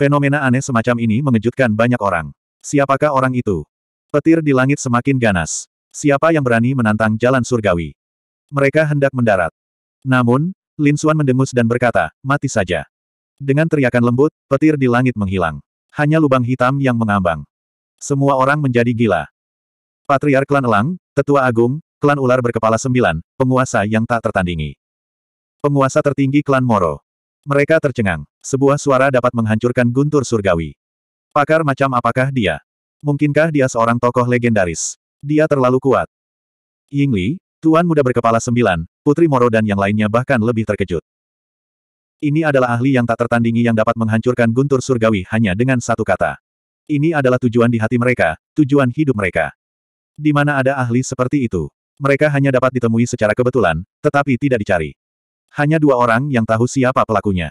Fenomena aneh semacam ini mengejutkan banyak orang. Siapakah orang itu? Petir di langit semakin ganas. Siapa yang berani menantang jalan surgawi? Mereka hendak mendarat. Namun, Lin Xuan mendengus dan berkata, mati saja. Dengan teriakan lembut, petir di langit menghilang. Hanya lubang hitam yang mengambang. Semua orang menjadi gila. Patriark Klan Elang, Tetua Agung, Klan Ular Berkepala Sembilan, penguasa yang tak tertandingi. Penguasa tertinggi Klan Moro. Mereka tercengang. Sebuah suara dapat menghancurkan guntur surgawi. Pakar macam apakah dia? Mungkinkah dia seorang tokoh legendaris? Dia terlalu kuat. Yingli, Tuan muda berkepala sembilan, Putri Moro dan yang lainnya bahkan lebih terkejut. Ini adalah ahli yang tak tertandingi yang dapat menghancurkan guntur surgawi hanya dengan satu kata. Ini adalah tujuan di hati mereka, tujuan hidup mereka. Di mana ada ahli seperti itu? Mereka hanya dapat ditemui secara kebetulan, tetapi tidak dicari. Hanya dua orang yang tahu siapa pelakunya.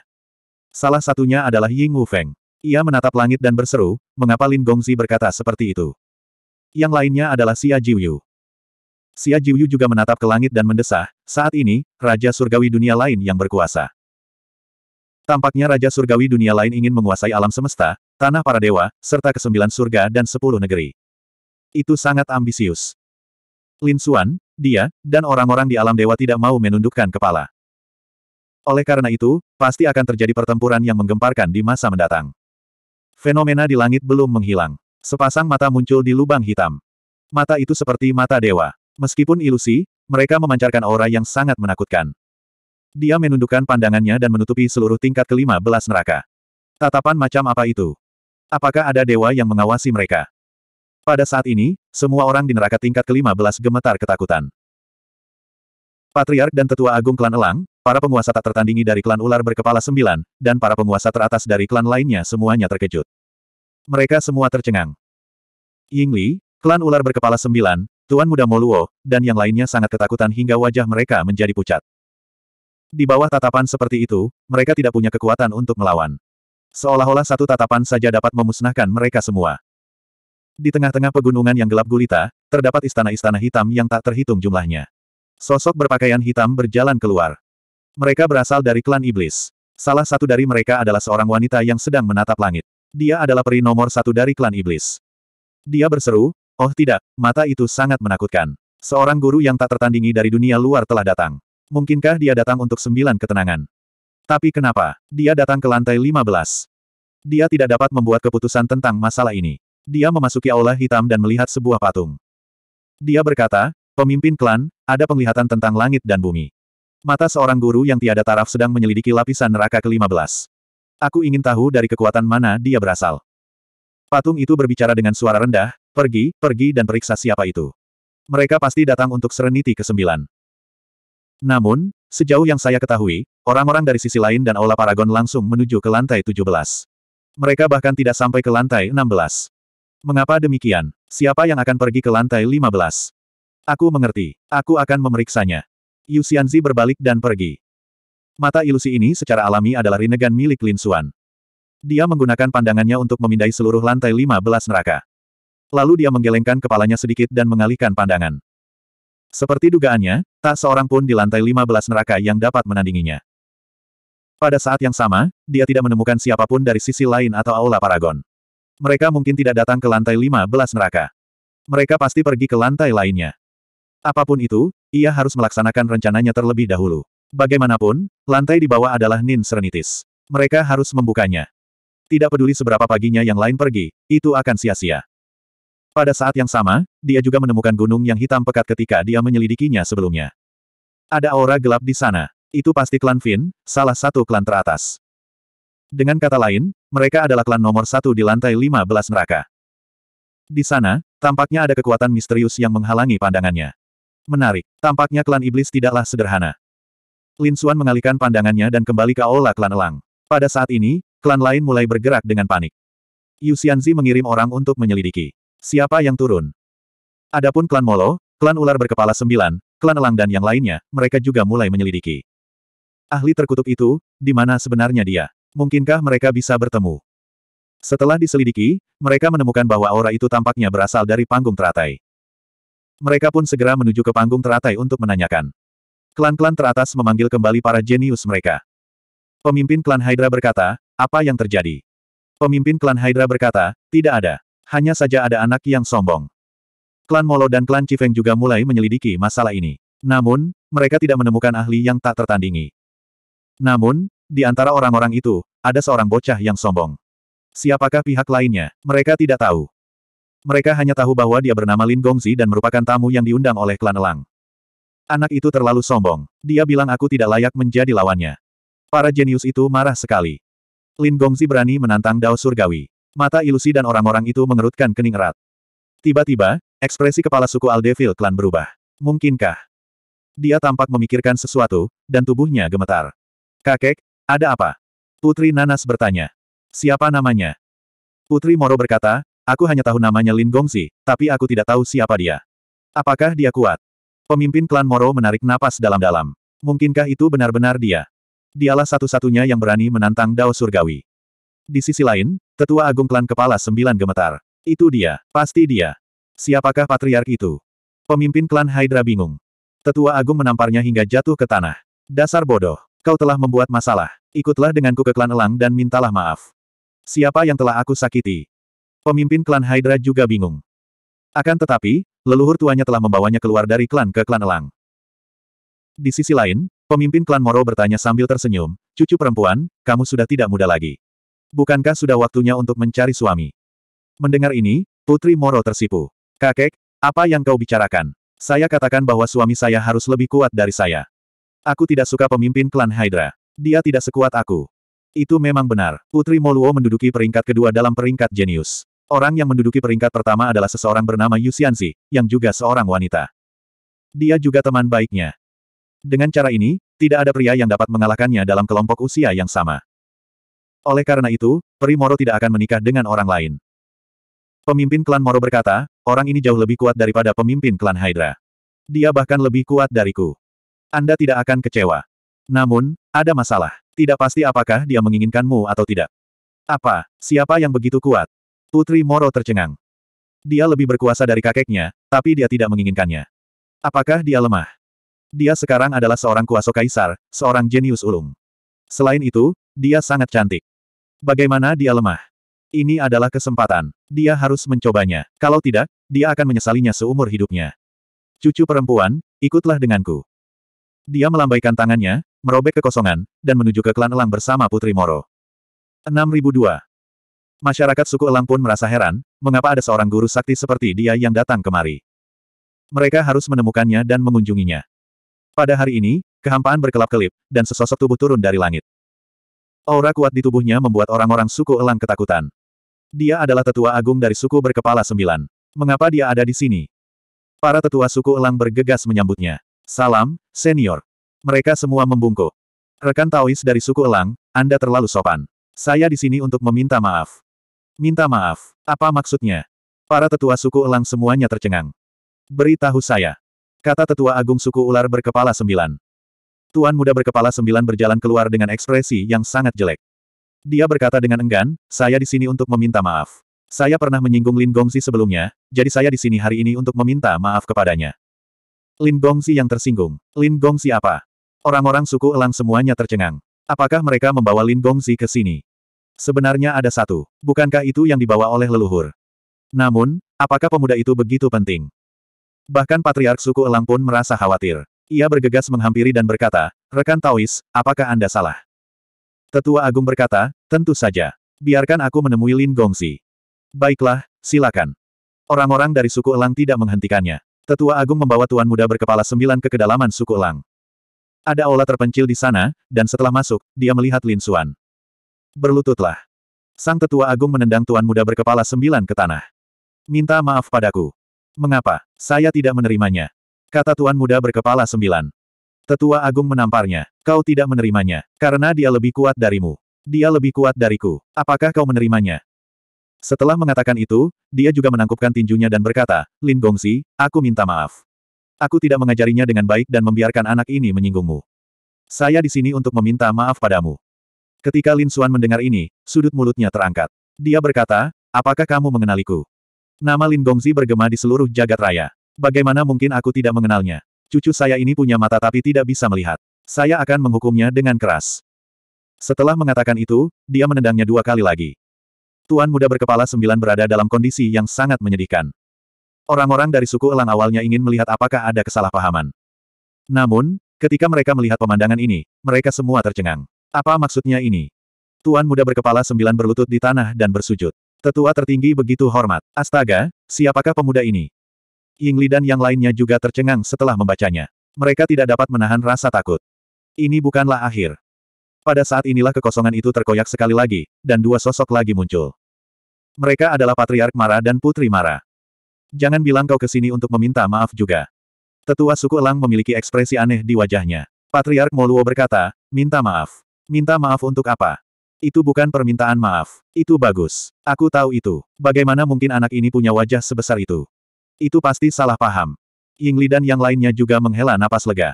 Salah satunya adalah Ying Wu Feng. Ia menatap langit dan berseru, mengapa Lin Gongzi berkata seperti itu. Yang lainnya adalah Xia Jiuyu. Xia Jiuyu juga menatap ke langit dan mendesah, saat ini, Raja Surgawi dunia lain yang berkuasa. Tampaknya Raja Surgawi dunia lain ingin menguasai alam semesta, tanah para dewa, serta kesembilan surga dan sepuluh negeri. Itu sangat ambisius. Lin Xuan, dia, dan orang-orang di alam dewa tidak mau menundukkan kepala. Oleh karena itu, pasti akan terjadi pertempuran yang menggemparkan di masa mendatang. Fenomena di langit belum menghilang. Sepasang mata muncul di lubang hitam. Mata itu seperti mata dewa. Meskipun ilusi, mereka memancarkan aura yang sangat menakutkan. Dia menundukkan pandangannya dan menutupi seluruh tingkat kelima belas neraka. Tatapan macam apa itu? Apakah ada dewa yang mengawasi mereka? Pada saat ini, semua orang di neraka tingkat kelima belas gemetar ketakutan. Patriark dan Tetua Agung Klan Elang, Para penguasa tak tertandingi dari klan ular berkepala sembilan, dan para penguasa teratas dari klan lainnya semuanya terkejut. Mereka semua tercengang. Yingli, klan ular berkepala sembilan, Tuan Muda Moluo, dan yang lainnya sangat ketakutan hingga wajah mereka menjadi pucat. Di bawah tatapan seperti itu, mereka tidak punya kekuatan untuk melawan. Seolah-olah satu tatapan saja dapat memusnahkan mereka semua. Di tengah-tengah pegunungan yang gelap gulita, terdapat istana-istana hitam yang tak terhitung jumlahnya. Sosok berpakaian hitam berjalan keluar. Mereka berasal dari klan iblis. Salah satu dari mereka adalah seorang wanita yang sedang menatap langit. Dia adalah peri nomor satu dari klan iblis. Dia berseru, oh tidak, mata itu sangat menakutkan. Seorang guru yang tak tertandingi dari dunia luar telah datang. Mungkinkah dia datang untuk sembilan ketenangan? Tapi kenapa? Dia datang ke lantai 15. Dia tidak dapat membuat keputusan tentang masalah ini. Dia memasuki aula hitam dan melihat sebuah patung. Dia berkata, pemimpin klan, ada penglihatan tentang langit dan bumi. Mata seorang guru yang tiada taraf sedang menyelidiki lapisan neraka ke-15. Aku ingin tahu dari kekuatan mana dia berasal. Patung itu berbicara dengan suara rendah, pergi, pergi dan periksa siapa itu. Mereka pasti datang untuk sereniti ke-9. Namun, sejauh yang saya ketahui, orang-orang dari sisi lain dan Aula Paragon langsung menuju ke lantai 17. Mereka bahkan tidak sampai ke lantai 16. Mengapa demikian? Siapa yang akan pergi ke lantai 15? Aku mengerti. Aku akan memeriksanya. Yu Xianzi berbalik dan pergi. Mata ilusi ini secara alami adalah rinnegan milik Lin Xuan. Dia menggunakan pandangannya untuk memindai seluruh lantai 15 neraka. Lalu dia menggelengkan kepalanya sedikit dan mengalihkan pandangan. Seperti dugaannya, tak seorang pun di lantai 15 neraka yang dapat menandinginya. Pada saat yang sama, dia tidak menemukan siapapun dari sisi lain atau Aula Paragon. Mereka mungkin tidak datang ke lantai 15 neraka. Mereka pasti pergi ke lantai lainnya. Apapun itu, ia harus melaksanakan rencananya terlebih dahulu. Bagaimanapun, lantai di bawah adalah Nin Serenitis. Mereka harus membukanya. Tidak peduli seberapa paginya yang lain pergi, itu akan sia-sia. Pada saat yang sama, dia juga menemukan gunung yang hitam pekat ketika dia menyelidikinya sebelumnya. Ada aura gelap di sana. Itu pasti klan Finn, salah satu klan teratas. Dengan kata lain, mereka adalah klan nomor satu di lantai 15 neraka. Di sana, tampaknya ada kekuatan misterius yang menghalangi pandangannya. Menarik. Tampaknya klan iblis tidaklah sederhana. Lin Xuan mengalihkan pandangannya dan kembali ke aula klan Elang. Pada saat ini, klan lain mulai bergerak dengan panik. Yu Xianzi mengirim orang untuk menyelidiki. Siapa yang turun? Adapun klan Molo, klan ular berkepala sembilan, klan Elang dan yang lainnya, mereka juga mulai menyelidiki. Ahli terkutuk itu, di mana sebenarnya dia? Mungkinkah mereka bisa bertemu? Setelah diselidiki, mereka menemukan bahwa aura itu tampaknya berasal dari panggung teratai. Mereka pun segera menuju ke panggung teratai untuk menanyakan. Klan-klan teratas memanggil kembali para jenius mereka. Pemimpin klan Hydra berkata, apa yang terjadi? Pemimpin klan Hydra berkata, tidak ada. Hanya saja ada anak yang sombong. Klan Molo dan klan Cifeng juga mulai menyelidiki masalah ini. Namun, mereka tidak menemukan ahli yang tak tertandingi. Namun, di antara orang-orang itu, ada seorang bocah yang sombong. Siapakah pihak lainnya? Mereka tidak tahu. Mereka hanya tahu bahwa dia bernama Lin Gongzi dan merupakan tamu yang diundang oleh klan Elang. Anak itu terlalu sombong. Dia bilang aku tidak layak menjadi lawannya. Para jenius itu marah sekali. Lin Gongzi berani menantang Dao Surgawi. Mata ilusi dan orang-orang itu mengerutkan kening erat. Tiba-tiba, ekspresi kepala suku Aldevil klan berubah. Mungkinkah? Dia tampak memikirkan sesuatu, dan tubuhnya gemetar. Kakek, ada apa? Putri Nanas bertanya. Siapa namanya? Putri Moro berkata, Aku hanya tahu namanya Lin Gongzi, tapi aku tidak tahu siapa dia. Apakah dia kuat? Pemimpin klan Moro menarik napas dalam-dalam. Mungkinkah itu benar-benar dia? Dialah satu-satunya yang berani menantang Dao Surgawi. Di sisi lain, tetua agung klan kepala sembilan gemetar. Itu dia, pasti dia. Siapakah patriark itu? Pemimpin klan Hydra bingung. Tetua agung menamparnya hingga jatuh ke tanah. Dasar bodoh, kau telah membuat masalah. Ikutlah denganku ke klan Elang dan mintalah maaf. Siapa yang telah aku sakiti? Pemimpin klan Hydra juga bingung. Akan tetapi, leluhur tuanya telah membawanya keluar dari klan ke klan Elang. Di sisi lain, pemimpin klan Moro bertanya sambil tersenyum, cucu perempuan, kamu sudah tidak muda lagi. Bukankah sudah waktunya untuk mencari suami? Mendengar ini, Putri Moro tersipu. Kakek, apa yang kau bicarakan? Saya katakan bahwa suami saya harus lebih kuat dari saya. Aku tidak suka pemimpin klan Hydra. Dia tidak sekuat aku. Itu memang benar. Putri Moluo menduduki peringkat kedua dalam peringkat jenius. Orang yang menduduki peringkat pertama adalah seseorang bernama Yu Xianzi, yang juga seorang wanita. Dia juga teman baiknya. Dengan cara ini, tidak ada pria yang dapat mengalahkannya dalam kelompok usia yang sama. Oleh karena itu, peri Moro tidak akan menikah dengan orang lain. Pemimpin klan Moro berkata, orang ini jauh lebih kuat daripada pemimpin klan Hydra. Dia bahkan lebih kuat dariku. Anda tidak akan kecewa. Namun, ada masalah. Tidak pasti apakah dia menginginkanmu atau tidak. Apa, siapa yang begitu kuat? Putri Moro tercengang. Dia lebih berkuasa dari kakeknya, tapi dia tidak menginginkannya. Apakah dia lemah? Dia sekarang adalah seorang kuasa kaisar, seorang jenius ulung. Selain itu, dia sangat cantik. Bagaimana dia lemah? Ini adalah kesempatan. Dia harus mencobanya. Kalau tidak, dia akan menyesalinya seumur hidupnya. Cucu perempuan, ikutlah denganku. Dia melambaikan tangannya, merobek kekosongan, dan menuju ke klan elang bersama Putri Moro. 6002. Masyarakat suku Elang pun merasa heran, mengapa ada seorang guru sakti seperti dia yang datang kemari. Mereka harus menemukannya dan mengunjunginya. Pada hari ini, kehampaan berkelap-kelip, dan sesosok tubuh turun dari langit. Aura kuat di tubuhnya membuat orang-orang suku Elang ketakutan. Dia adalah tetua agung dari suku berkepala sembilan. Mengapa dia ada di sini? Para tetua suku Elang bergegas menyambutnya. Salam, senior. Mereka semua membungkuk. Rekan Taois dari suku Elang, Anda terlalu sopan. Saya di sini untuk meminta maaf. Minta maaf. Apa maksudnya? Para tetua suku elang semuanya tercengang. Beritahu saya. Kata tetua agung suku ular berkepala sembilan. Tuan muda berkepala sembilan berjalan keluar dengan ekspresi yang sangat jelek. Dia berkata dengan enggan, saya di sini untuk meminta maaf. Saya pernah menyinggung Lin Gongzi sebelumnya, jadi saya di sini hari ini untuk meminta maaf kepadanya. Lin Gongzi yang tersinggung. Lin Gongzi apa? Orang-orang suku elang semuanya tercengang. Apakah mereka membawa Lin Gongzi ke sini? Sebenarnya ada satu. Bukankah itu yang dibawa oleh leluhur? Namun, apakah pemuda itu begitu penting? Bahkan Patriark suku Elang pun merasa khawatir. Ia bergegas menghampiri dan berkata, Rekan Taois, apakah Anda salah? Tetua Agung berkata, tentu saja. Biarkan aku menemui Lin Gongsi. Baiklah, silakan. Orang-orang dari suku Elang tidak menghentikannya. Tetua Agung membawa tuan muda berkepala sembilan ke kedalaman suku Elang. Ada aula terpencil di sana, dan setelah masuk, dia melihat Lin Suan berlututlah. Sang tetua agung menendang tuan muda berkepala sembilan ke tanah. Minta maaf padaku. Mengapa? Saya tidak menerimanya. Kata tuan muda berkepala sembilan. Tetua agung menamparnya. Kau tidak menerimanya, karena dia lebih kuat darimu. Dia lebih kuat dariku. Apakah kau menerimanya? Setelah mengatakan itu, dia juga menangkupkan tinjunya dan berkata, Lin Gongsi, aku minta maaf. Aku tidak mengajarinya dengan baik dan membiarkan anak ini menyinggungmu. Saya di sini untuk meminta maaf padamu. Ketika Lin Xuan mendengar ini, sudut mulutnya terangkat. Dia berkata, apakah kamu mengenaliku? Nama Lin Gongzi bergema di seluruh jagat raya. Bagaimana mungkin aku tidak mengenalnya? Cucu saya ini punya mata tapi tidak bisa melihat. Saya akan menghukumnya dengan keras. Setelah mengatakan itu, dia menendangnya dua kali lagi. Tuan muda berkepala sembilan berada dalam kondisi yang sangat menyedihkan. Orang-orang dari suku Elang awalnya ingin melihat apakah ada kesalahpahaman. Namun, ketika mereka melihat pemandangan ini, mereka semua tercengang. Apa maksudnya ini? Tuan muda berkepala sembilan berlutut di tanah dan bersujud. Tetua tertinggi begitu hormat. Astaga, siapakah pemuda ini? Yingli dan yang lainnya juga tercengang setelah membacanya. Mereka tidak dapat menahan rasa takut. Ini bukanlah akhir. Pada saat inilah kekosongan itu terkoyak sekali lagi, dan dua sosok lagi muncul. Mereka adalah Patriark Mara dan Putri Mara. Jangan bilang kau kesini untuk meminta maaf juga. Tetua suku Elang memiliki ekspresi aneh di wajahnya. Patriark Moluo berkata, minta maaf. Minta maaf untuk apa? Itu bukan permintaan maaf. Itu bagus. Aku tahu itu. Bagaimana mungkin anak ini punya wajah sebesar itu? Itu pasti salah paham. Yingli dan yang lainnya juga menghela napas lega.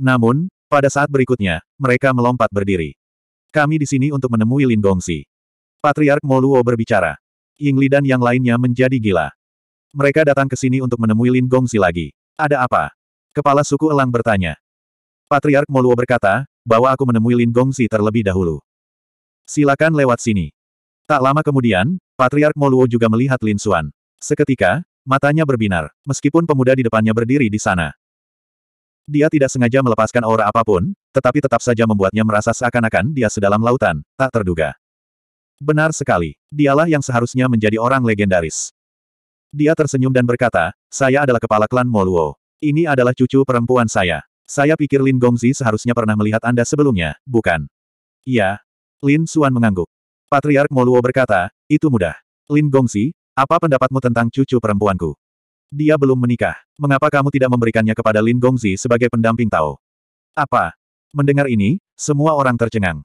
Namun, pada saat berikutnya, mereka melompat berdiri. Kami di sini untuk menemui Lin Gongsi. Patriark Moluo berbicara. Yingli dan yang lainnya menjadi gila. Mereka datang ke sini untuk menemui Lin Gongsi lagi. Ada apa? Kepala suku Elang bertanya. Patriark Moluo berkata, bahwa aku menemui Lin Gongzi terlebih dahulu. Silakan lewat sini. Tak lama kemudian, Patriark Moluo juga melihat Lin Xuan. Seketika, matanya berbinar, meskipun pemuda di depannya berdiri di sana. Dia tidak sengaja melepaskan aura apapun, tetapi tetap saja membuatnya merasa seakan-akan dia sedalam lautan, tak terduga. Benar sekali, dialah yang seharusnya menjadi orang legendaris. Dia tersenyum dan berkata, saya adalah kepala klan Moluo. Ini adalah cucu perempuan saya. Saya pikir Lin Gongzi seharusnya pernah melihat Anda sebelumnya, bukan? Iya. Lin Suan mengangguk. Patriark Moluo berkata, itu mudah. Lin Gongzi, apa pendapatmu tentang cucu perempuanku? Dia belum menikah. Mengapa kamu tidak memberikannya kepada Lin Gongzi sebagai pendamping Tao? Apa? Mendengar ini, semua orang tercengang.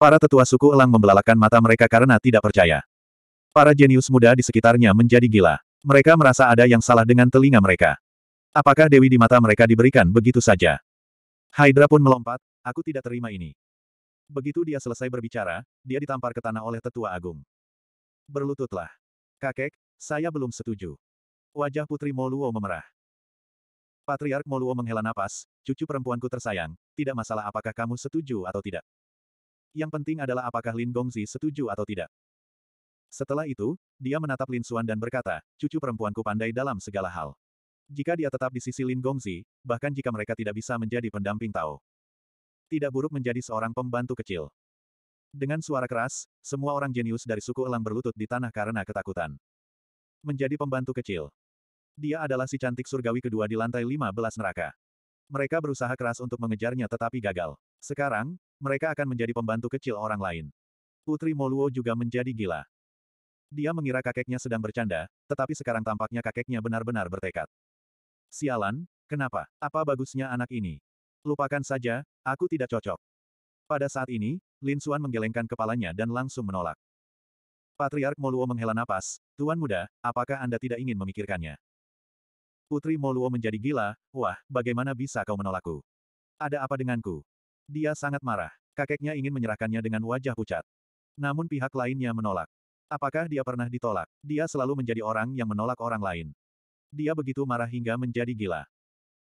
Para tetua suku elang membelalakan mata mereka karena tidak percaya. Para jenius muda di sekitarnya menjadi gila. Mereka merasa ada yang salah dengan telinga mereka. Apakah Dewi di mata mereka diberikan begitu saja? Hydra pun melompat, aku tidak terima ini. Begitu dia selesai berbicara, dia ditampar ke tanah oleh tetua agung. Berlututlah. Kakek, saya belum setuju. Wajah Putri Moluo memerah. Patriark Moluo menghela napas, cucu perempuanku tersayang, tidak masalah apakah kamu setuju atau tidak. Yang penting adalah apakah Lin Gongzi setuju atau tidak. Setelah itu, dia menatap Lin Suan dan berkata, cucu perempuanku pandai dalam segala hal. Jika dia tetap di sisi Lin Gongzi, bahkan jika mereka tidak bisa menjadi pendamping Tao. Tidak buruk menjadi seorang pembantu kecil. Dengan suara keras, semua orang jenius dari suku Elang berlutut di tanah karena ketakutan. Menjadi pembantu kecil. Dia adalah si cantik surgawi kedua di lantai 15 neraka. Mereka berusaha keras untuk mengejarnya tetapi gagal. Sekarang, mereka akan menjadi pembantu kecil orang lain. Putri Moluo juga menjadi gila. Dia mengira kakeknya sedang bercanda, tetapi sekarang tampaknya kakeknya benar-benar bertekad. Sialan, kenapa? Apa bagusnya anak ini? Lupakan saja, aku tidak cocok. Pada saat ini, Lin Suan menggelengkan kepalanya dan langsung menolak. Patriark Moluo menghela napas, Tuan Muda, apakah Anda tidak ingin memikirkannya? Putri Moluo menjadi gila, wah, bagaimana bisa kau menolakku? Ada apa denganku? Dia sangat marah. Kakeknya ingin menyerahkannya dengan wajah pucat. Namun pihak lainnya menolak. Apakah dia pernah ditolak? Dia selalu menjadi orang yang menolak orang lain dia begitu marah hingga menjadi gila.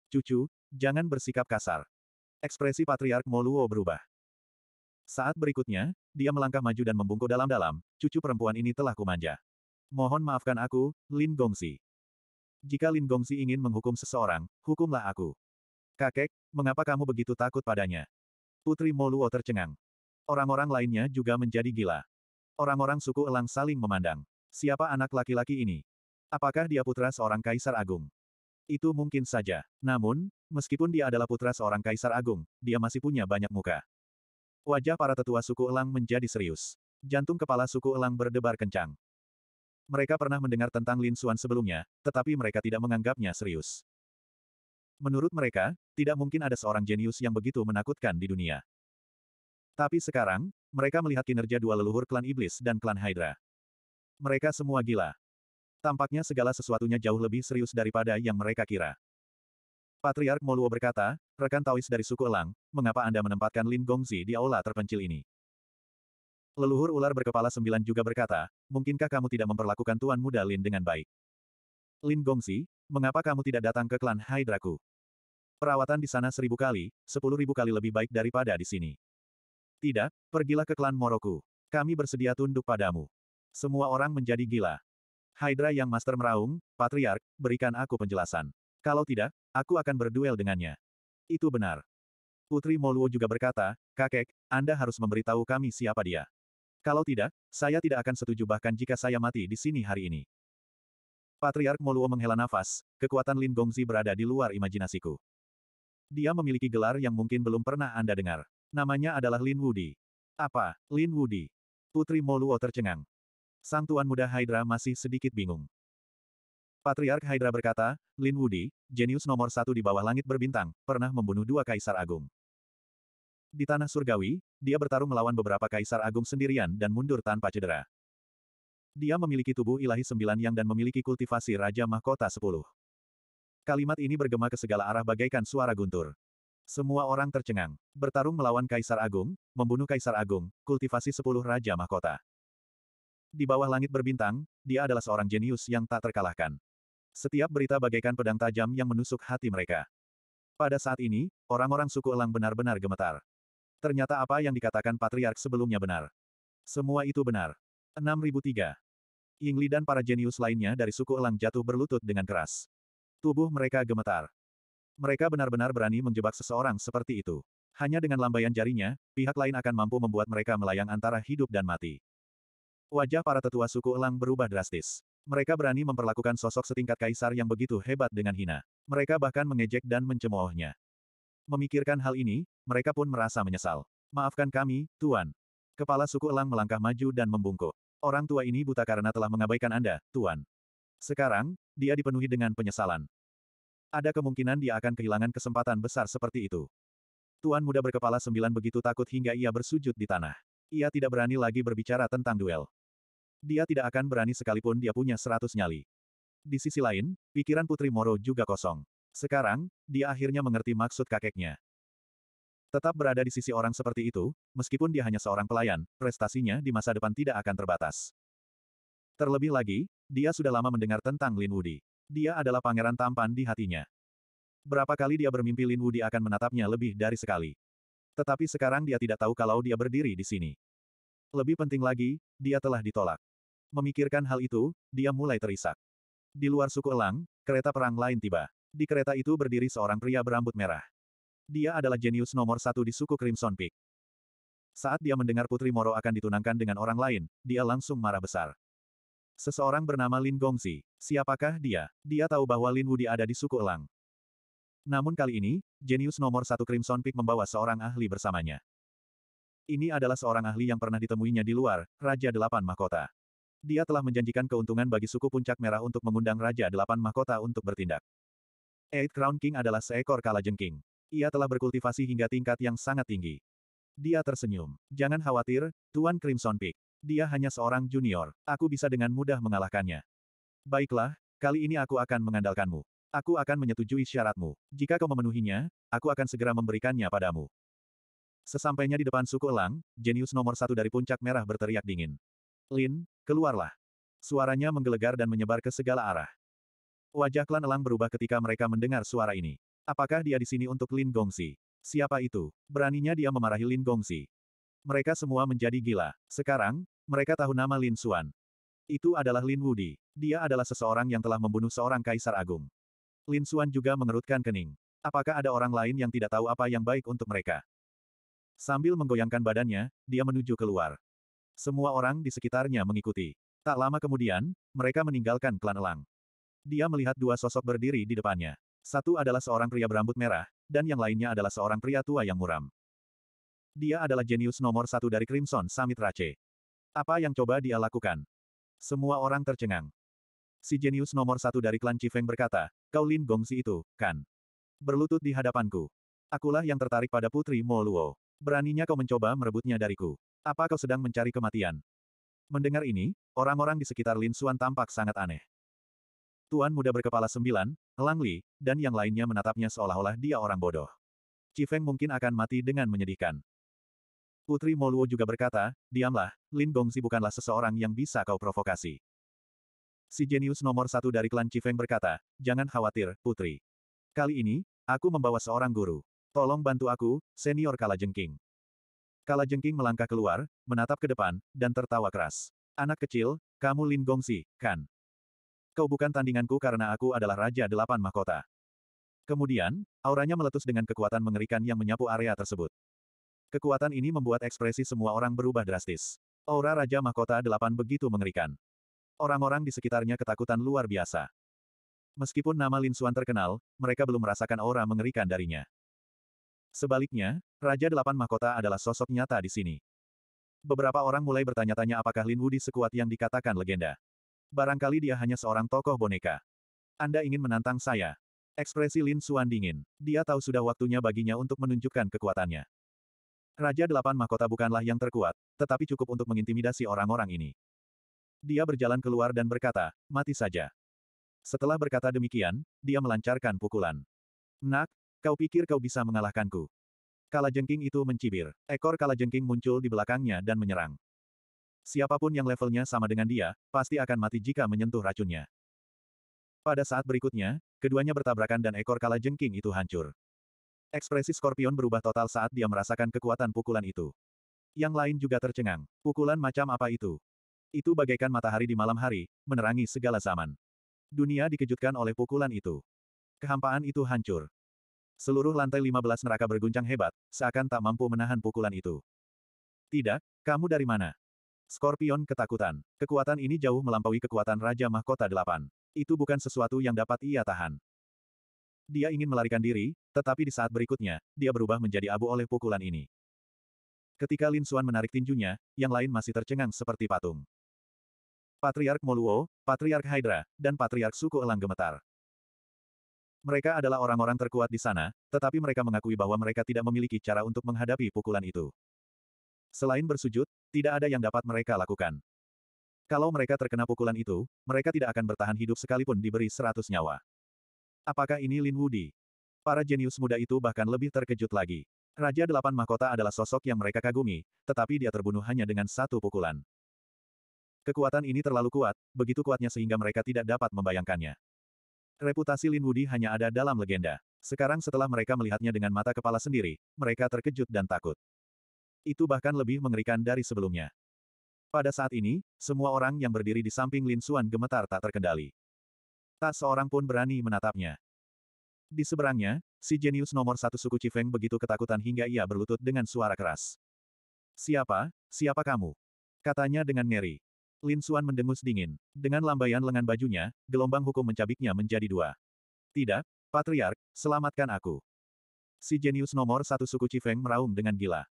Cucu, jangan bersikap kasar. Ekspresi Patriark Moluo berubah. Saat berikutnya, dia melangkah maju dan membungkuk dalam-dalam, cucu perempuan ini telah kumanja. Mohon maafkan aku, Lin Gongsi. Jika Lin Gongsi ingin menghukum seseorang, hukumlah aku. Kakek, mengapa kamu begitu takut padanya? Putri Moluo tercengang. Orang-orang lainnya juga menjadi gila. Orang-orang suku Elang saling memandang. Siapa anak laki-laki ini? Apakah dia putra seorang kaisar agung? Itu mungkin saja. Namun, meskipun dia adalah putra seorang kaisar agung, dia masih punya banyak muka. Wajah para tetua suku Elang menjadi serius. Jantung kepala suku Elang berdebar kencang. Mereka pernah mendengar tentang Lin Xuan sebelumnya, tetapi mereka tidak menganggapnya serius. Menurut mereka, tidak mungkin ada seorang jenius yang begitu menakutkan di dunia. Tapi sekarang, mereka melihat kinerja dua leluhur klan iblis dan klan Hydra. Mereka semua gila. Tampaknya segala sesuatunya jauh lebih serius daripada yang mereka kira. Patriark Moluo berkata, rekan tawis dari suku Elang, mengapa Anda menempatkan Lin Gongzi di aula terpencil ini? Leluhur ular berkepala sembilan juga berkata, mungkinkah kamu tidak memperlakukan Tuan Muda Lin dengan baik? Lin Gongzi, mengapa kamu tidak datang ke klan Hydraku? Perawatan di sana seribu kali, sepuluh ribu kali lebih baik daripada di sini. Tidak, pergilah ke klan Moroku. Kami bersedia tunduk padamu. Semua orang menjadi gila. Hydra yang Master meraung, Patriark, berikan aku penjelasan. Kalau tidak, aku akan berduel dengannya. Itu benar. Putri Moluo juga berkata, kakek, Anda harus memberitahu kami siapa dia. Kalau tidak, saya tidak akan setuju bahkan jika saya mati di sini hari ini. Patriark Moluo menghela nafas, kekuatan Lin Gongzi berada di luar imajinasiku. Dia memiliki gelar yang mungkin belum pernah Anda dengar. Namanya adalah Lin Wudi. Apa, Lin Wudi? Putri Moluo tercengang. Sang Tuan Muda Hydra masih sedikit bingung. Patriark Hydra berkata, Lin Wudi, jenius nomor satu di bawah langit berbintang, pernah membunuh dua kaisar agung. Di tanah surgawi, dia bertarung melawan beberapa kaisar agung sendirian dan mundur tanpa cedera. Dia memiliki tubuh ilahi sembilan yang dan memiliki kultivasi Raja Mahkota sepuluh. Kalimat ini bergema ke segala arah bagaikan suara guntur. Semua orang tercengang. Bertarung melawan Kaisar Agung, membunuh Kaisar Agung, kultivasi sepuluh Raja Mahkota. Di bawah langit berbintang, dia adalah seorang jenius yang tak terkalahkan. Setiap berita bagaikan pedang tajam yang menusuk hati mereka. Pada saat ini, orang-orang suku Elang benar-benar gemetar. Ternyata apa yang dikatakan Patriark sebelumnya benar. Semua itu benar. 6003. Yingli dan para jenius lainnya dari suku Elang jatuh berlutut dengan keras. Tubuh mereka gemetar. Mereka benar-benar berani menjebak seseorang seperti itu. Hanya dengan lambaian jarinya, pihak lain akan mampu membuat mereka melayang antara hidup dan mati. Wajah para tetua suku Elang berubah drastis. Mereka berani memperlakukan sosok setingkat kaisar yang begitu hebat dengan hina. Mereka bahkan mengejek dan mencemoohnya. Memikirkan hal ini, mereka pun merasa menyesal. Maafkan kami, Tuan. Kepala suku Elang melangkah maju dan membungkuk. Orang tua ini buta karena telah mengabaikan Anda, Tuan. Sekarang, dia dipenuhi dengan penyesalan. Ada kemungkinan dia akan kehilangan kesempatan besar seperti itu. Tuan muda berkepala sembilan begitu takut hingga ia bersujud di tanah. Ia tidak berani lagi berbicara tentang duel. Dia tidak akan berani sekalipun dia punya seratus nyali. Di sisi lain, pikiran Putri Moro juga kosong. Sekarang, dia akhirnya mengerti maksud kakeknya. Tetap berada di sisi orang seperti itu, meskipun dia hanya seorang pelayan, prestasinya di masa depan tidak akan terbatas. Terlebih lagi, dia sudah lama mendengar tentang Lin Wudi. Dia adalah pangeran tampan di hatinya. Berapa kali dia bermimpi Lin Wudi akan menatapnya lebih dari sekali. Tetapi sekarang dia tidak tahu kalau dia berdiri di sini. Lebih penting lagi, dia telah ditolak. Memikirkan hal itu, dia mulai terisak. Di luar suku Elang, kereta perang lain tiba. Di kereta itu berdiri seorang pria berambut merah. Dia adalah jenius nomor satu di suku Crimson Peak. Saat dia mendengar Putri Moro akan ditunangkan dengan orang lain, dia langsung marah besar. Seseorang bernama Lin Gongzi. Siapakah dia? Dia tahu bahwa Lin Wudi ada di suku Elang. Namun kali ini, jenius nomor satu Crimson Peak membawa seorang ahli bersamanya. Ini adalah seorang ahli yang pernah ditemuinya di luar, Raja Delapan Mahkota. Dia telah menjanjikan keuntungan bagi suku Puncak Merah untuk mengundang Raja Delapan Mahkota untuk bertindak. Eight Crown King adalah seekor kalajengking. Ia telah berkultivasi hingga tingkat yang sangat tinggi. Dia tersenyum. Jangan khawatir, Tuan Crimson Peak. Dia hanya seorang junior. Aku bisa dengan mudah mengalahkannya. Baiklah, kali ini aku akan mengandalkanmu. Aku akan menyetujui syaratmu. Jika kau memenuhinya, aku akan segera memberikannya padamu. Sesampainya di depan suku Elang, jenius nomor satu dari puncak merah berteriak dingin. Lin, keluarlah. Suaranya menggelegar dan menyebar ke segala arah. Wajah klan Elang berubah ketika mereka mendengar suara ini. Apakah dia di sini untuk Lin Gongsi? Siapa itu? Beraninya dia memarahi Lin Gongsi. Mereka semua menjadi gila. Sekarang, mereka tahu nama Lin Xuan. Itu adalah Lin Wudi. Dia adalah seseorang yang telah membunuh seorang kaisar agung. Lin Xuan juga mengerutkan kening. Apakah ada orang lain yang tidak tahu apa yang baik untuk mereka? Sambil menggoyangkan badannya, dia menuju keluar. Semua orang di sekitarnya mengikuti. Tak lama kemudian, mereka meninggalkan klan Elang. Dia melihat dua sosok berdiri di depannya. Satu adalah seorang pria berambut merah, dan yang lainnya adalah seorang pria tua yang muram. Dia adalah jenius nomor satu dari Crimson Summit Rache. Apa yang coba dia lakukan? Semua orang tercengang. Si jenius nomor satu dari klan Chifeng berkata, Kau Lin Gongsi itu, kan? Berlutut di hadapanku. Akulah yang tertarik pada Putri Mo Luo. Beraninya kau mencoba merebutnya dariku. Apa kau sedang mencari kematian? Mendengar ini, orang-orang di sekitar Lin Xuan tampak sangat aneh. Tuan muda berkepala sembilan, Lang Li, dan yang lainnya menatapnya seolah-olah dia orang bodoh. Cifeng mungkin akan mati dengan menyedihkan. Putri Moluo juga berkata, diamlah, Lin Gongzi bukanlah seseorang yang bisa kau provokasi. Si jenius nomor satu dari klan Cifeng berkata, jangan khawatir, putri. Kali ini, aku membawa seorang guru. Tolong bantu aku, senior Kalajengking jengking melangkah keluar, menatap ke depan, dan tertawa keras. Anak kecil, kamu Lin Gongsi, kan? Kau bukan tandinganku karena aku adalah Raja Delapan Mahkota. Kemudian, auranya meletus dengan kekuatan mengerikan yang menyapu area tersebut. Kekuatan ini membuat ekspresi semua orang berubah drastis. Aura Raja Mahkota Delapan begitu mengerikan. Orang-orang di sekitarnya ketakutan luar biasa. Meskipun nama Lin Xuan terkenal, mereka belum merasakan aura mengerikan darinya. Sebaliknya, Raja Delapan Mahkota adalah sosok nyata di sini. Beberapa orang mulai bertanya-tanya apakah Lin Wudi sekuat yang dikatakan legenda. Barangkali dia hanya seorang tokoh boneka. Anda ingin menantang saya. Ekspresi Lin Xuan dingin. Dia tahu sudah waktunya baginya untuk menunjukkan kekuatannya. Raja Delapan Mahkota bukanlah yang terkuat, tetapi cukup untuk mengintimidasi orang-orang ini. Dia berjalan keluar dan berkata, mati saja. Setelah berkata demikian, dia melancarkan pukulan. Nak, Kau pikir kau bisa mengalahkanku? Kalajengking itu mencibir. Ekor kalajengking muncul di belakangnya dan menyerang. Siapapun yang levelnya sama dengan dia, pasti akan mati jika menyentuh racunnya. Pada saat berikutnya, keduanya bertabrakan dan ekor kalajengking itu hancur. Ekspresi Scorpion berubah total saat dia merasakan kekuatan pukulan itu. Yang lain juga tercengang. Pukulan macam apa itu? Itu bagaikan matahari di malam hari, menerangi segala zaman. Dunia dikejutkan oleh pukulan itu. Kehampaan itu hancur. Seluruh lantai 15 neraka berguncang hebat, seakan tak mampu menahan pukulan itu. Tidak, kamu dari mana? Scorpion ketakutan. Kekuatan ini jauh melampaui kekuatan Raja Mahkota Delapan. Itu bukan sesuatu yang dapat ia tahan. Dia ingin melarikan diri, tetapi di saat berikutnya, dia berubah menjadi abu oleh pukulan ini. Ketika Lin Xuan menarik tinjunya, yang lain masih tercengang seperti patung. Patriark Moluo, Patriark Hydra, dan Patriark Suku Elang gemetar. Mereka adalah orang-orang terkuat di sana, tetapi mereka mengakui bahwa mereka tidak memiliki cara untuk menghadapi pukulan itu. Selain bersujud, tidak ada yang dapat mereka lakukan. Kalau mereka terkena pukulan itu, mereka tidak akan bertahan hidup sekalipun diberi seratus nyawa. Apakah ini Lin Wudi? Para jenius muda itu bahkan lebih terkejut lagi. Raja Delapan Mahkota adalah sosok yang mereka kagumi, tetapi dia terbunuh hanya dengan satu pukulan. Kekuatan ini terlalu kuat, begitu kuatnya sehingga mereka tidak dapat membayangkannya. Reputasi Lin Wudi hanya ada dalam legenda. Sekarang setelah mereka melihatnya dengan mata kepala sendiri, mereka terkejut dan takut. Itu bahkan lebih mengerikan dari sebelumnya. Pada saat ini, semua orang yang berdiri di samping Lin Xuan gemetar tak terkendali. Tak seorang pun berani menatapnya. Di seberangnya, si jenius nomor satu suku Cifeng begitu ketakutan hingga ia berlutut dengan suara keras. Siapa, siapa kamu? Katanya dengan ngeri. Lin Suan mendengus dingin. Dengan lambaian lengan bajunya, gelombang hukum mencabiknya menjadi dua. Tidak, Patriark, selamatkan aku. Si jenius nomor satu suku Cifeng meraung dengan gila.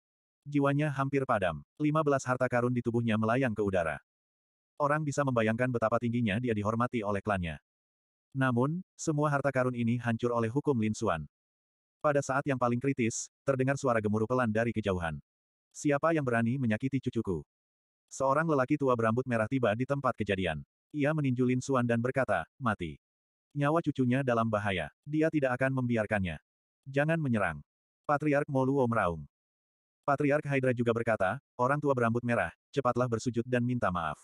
Jiwanya hampir padam. 15 harta karun di tubuhnya melayang ke udara. Orang bisa membayangkan betapa tingginya dia dihormati oleh klannya. Namun, semua harta karun ini hancur oleh hukum Lin Suan. Pada saat yang paling kritis, terdengar suara gemuruh pelan dari kejauhan. Siapa yang berani menyakiti cucuku? Seorang lelaki tua berambut merah tiba di tempat kejadian. Ia meninju Lin Suan dan berkata, mati. Nyawa cucunya dalam bahaya. Dia tidak akan membiarkannya. Jangan menyerang. Patriark Moluo meraung. Patriark Hydra juga berkata, orang tua berambut merah, cepatlah bersujud dan minta maaf.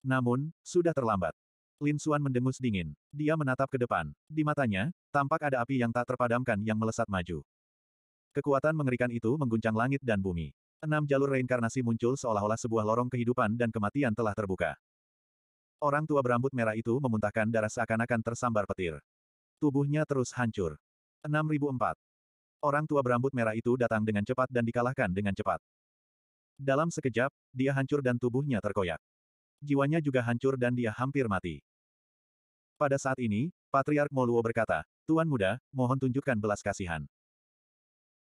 Namun, sudah terlambat. Lin Suan mendengus dingin. Dia menatap ke depan. Di matanya, tampak ada api yang tak terpadamkan yang melesat maju. Kekuatan mengerikan itu mengguncang langit dan bumi. Enam jalur reinkarnasi muncul seolah-olah sebuah lorong kehidupan dan kematian telah terbuka. Orang tua berambut merah itu memuntahkan darah seakan-akan tersambar petir. Tubuhnya terus hancur. 6004. Orang tua berambut merah itu datang dengan cepat dan dikalahkan dengan cepat. Dalam sekejap, dia hancur dan tubuhnya terkoyak. Jiwanya juga hancur dan dia hampir mati. Pada saat ini, Patriark Moluo berkata, Tuan muda, mohon tunjukkan belas kasihan.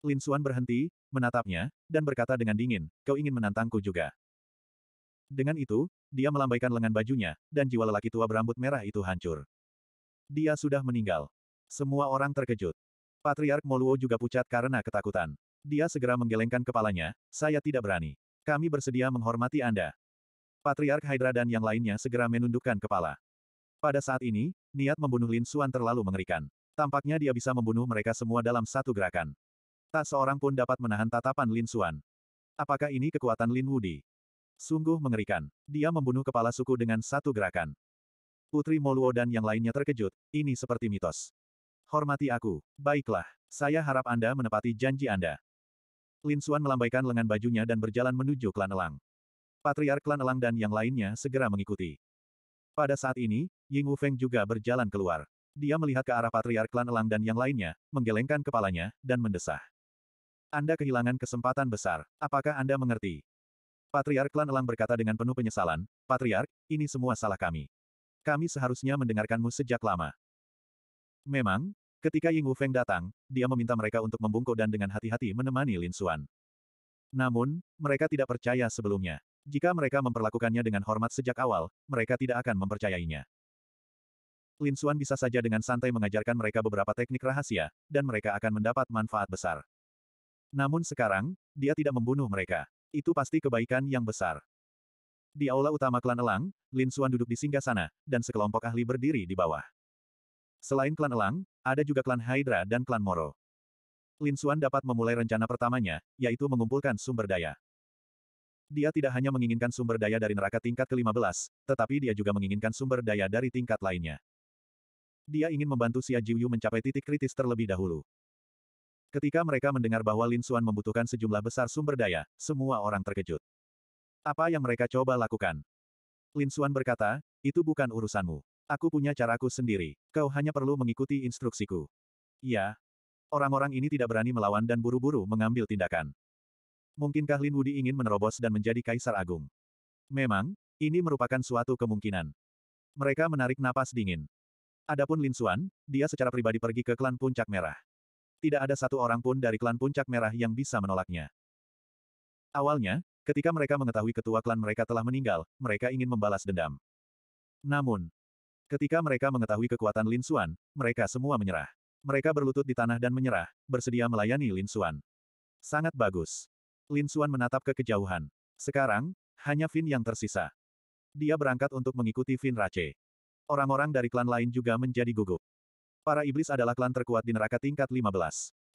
Lin Suan berhenti, menatapnya, dan berkata dengan dingin, kau ingin menantangku juga. Dengan itu, dia melambaikan lengan bajunya, dan jiwa lelaki tua berambut merah itu hancur. Dia sudah meninggal. Semua orang terkejut. Patriark Moluo juga pucat karena ketakutan. Dia segera menggelengkan kepalanya, saya tidak berani. Kami bersedia menghormati Anda. Patriark Hydra dan yang lainnya segera menundukkan kepala. Pada saat ini, niat membunuh Lin Suan terlalu mengerikan. Tampaknya dia bisa membunuh mereka semua dalam satu gerakan. Tak seorang pun dapat menahan tatapan Lin Xuan. Apakah ini kekuatan Lin Wudi? Sungguh mengerikan. Dia membunuh kepala suku dengan satu gerakan. Putri Moluo dan yang lainnya terkejut, ini seperti mitos. Hormati aku. Baiklah, saya harap Anda menepati janji Anda. Lin Xuan melambaikan lengan bajunya dan berjalan menuju klan Elang. Patriark klan Elang dan yang lainnya segera mengikuti. Pada saat ini, Ying Feng juga berjalan keluar. Dia melihat ke arah patriark klan Elang dan yang lainnya, menggelengkan kepalanya, dan mendesah. Anda kehilangan kesempatan besar. Apakah Anda mengerti? Patriark Klan Elang berkata dengan penuh penyesalan, Patriark, ini semua salah kami. Kami seharusnya mendengarkanmu sejak lama. Memang, ketika Ying Wu Feng datang, dia meminta mereka untuk membungkuk dan dengan hati-hati menemani Lin Xuan. Namun, mereka tidak percaya sebelumnya. Jika mereka memperlakukannya dengan hormat sejak awal, mereka tidak akan mempercayainya. Lin Xuan bisa saja dengan santai mengajarkan mereka beberapa teknik rahasia, dan mereka akan mendapat manfaat besar. Namun sekarang, dia tidak membunuh mereka. Itu pasti kebaikan yang besar. Di aula utama klan Elang, Lin Xuan duduk di singgah sana, dan sekelompok ahli berdiri di bawah. Selain klan Elang, ada juga klan Hydra dan klan Moro. Lin Xuan dapat memulai rencana pertamanya, yaitu mengumpulkan sumber daya. Dia tidak hanya menginginkan sumber daya dari neraka tingkat ke-15, tetapi dia juga menginginkan sumber daya dari tingkat lainnya. Dia ingin membantu Xia Jiuyu mencapai titik kritis terlebih dahulu. Ketika mereka mendengar bahwa Lin Xuan membutuhkan sejumlah besar sumber daya, semua orang terkejut. Apa yang mereka coba lakukan? Lin Xuan berkata, itu bukan urusanmu. Aku punya caraku sendiri. Kau hanya perlu mengikuti instruksiku. Iya. Orang-orang ini tidak berani melawan dan buru-buru mengambil tindakan. Mungkinkah Lin Wudi ingin menerobos dan menjadi kaisar agung? Memang, ini merupakan suatu kemungkinan. Mereka menarik napas dingin. Adapun Lin Xuan, dia secara pribadi pergi ke klan Puncak Merah tidak ada satu orang pun dari klan Puncak Merah yang bisa menolaknya. Awalnya, ketika mereka mengetahui ketua klan mereka telah meninggal, mereka ingin membalas dendam. Namun, ketika mereka mengetahui kekuatan Lin Xuan, mereka semua menyerah. Mereka berlutut di tanah dan menyerah, bersedia melayani Lin Xuan. Sangat bagus. Lin Xuan menatap ke kejauhan. Sekarang, hanya Fin yang tersisa. Dia berangkat untuk mengikuti Fin Rache. Orang-orang dari klan lain juga menjadi gugup. Para iblis adalah klan terkuat di neraka tingkat 15.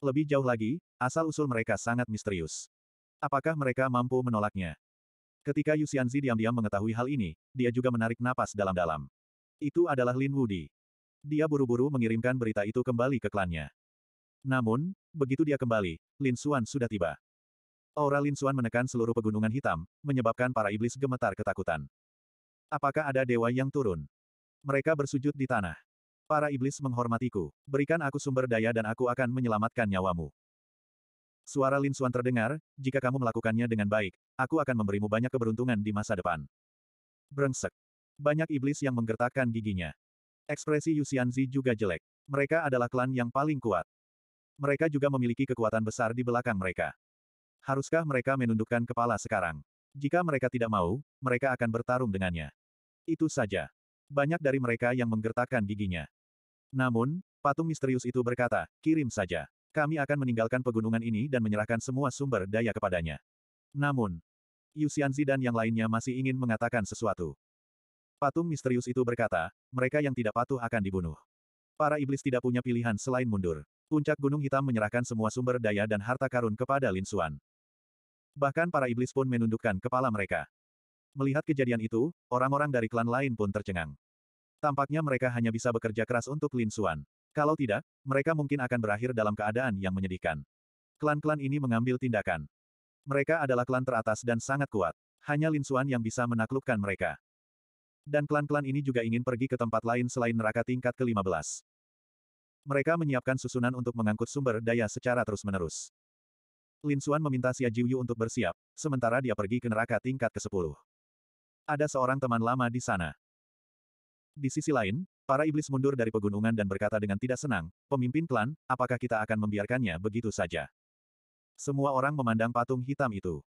Lebih jauh lagi, asal-usul mereka sangat misterius. Apakah mereka mampu menolaknya? Ketika Yu Xianzi diam-diam mengetahui hal ini, dia juga menarik napas dalam-dalam. Itu adalah Lin Wudi. Dia buru-buru mengirimkan berita itu kembali ke klannya. Namun, begitu dia kembali, Lin Xuan sudah tiba. Aura Lin Xuan menekan seluruh pegunungan hitam, menyebabkan para iblis gemetar ketakutan. Apakah ada dewa yang turun? Mereka bersujud di tanah. Para iblis menghormatiku. Berikan aku sumber daya dan aku akan menyelamatkan nyawamu. Suara Lin Xuan terdengar, jika kamu melakukannya dengan baik, aku akan memberimu banyak keberuntungan di masa depan. Brengsek. Banyak iblis yang menggertakkan giginya. Ekspresi Yu Xianzi juga jelek. Mereka adalah klan yang paling kuat. Mereka juga memiliki kekuatan besar di belakang mereka. Haruskah mereka menundukkan kepala sekarang? Jika mereka tidak mau, mereka akan bertarung dengannya. Itu saja. Banyak dari mereka yang menggertakkan giginya. Namun, patung misterius itu berkata, kirim saja. Kami akan meninggalkan pegunungan ini dan menyerahkan semua sumber daya kepadanya. Namun, Yusianzi dan yang lainnya masih ingin mengatakan sesuatu. Patung misterius itu berkata, mereka yang tidak patuh akan dibunuh. Para iblis tidak punya pilihan selain mundur. Puncak Gunung Hitam menyerahkan semua sumber daya dan harta karun kepada Lin Xuan. Bahkan para iblis pun menundukkan kepala mereka. Melihat kejadian itu, orang-orang dari klan lain pun tercengang. Tampaknya mereka hanya bisa bekerja keras untuk Lin Suan. Kalau tidak, mereka mungkin akan berakhir dalam keadaan yang menyedihkan. Klan-klan ini mengambil tindakan. Mereka adalah klan teratas dan sangat kuat. Hanya Lin Suan yang bisa menaklukkan mereka. Dan klan-klan ini juga ingin pergi ke tempat lain selain neraka tingkat ke-15. Mereka menyiapkan susunan untuk mengangkut sumber daya secara terus-menerus. Lin Suan meminta Xia Jiuyu untuk bersiap, sementara dia pergi ke neraka tingkat ke-10. Ada seorang teman lama di sana. Di sisi lain, para iblis mundur dari pegunungan dan berkata dengan tidak senang, pemimpin klan, apakah kita akan membiarkannya begitu saja? Semua orang memandang patung hitam itu.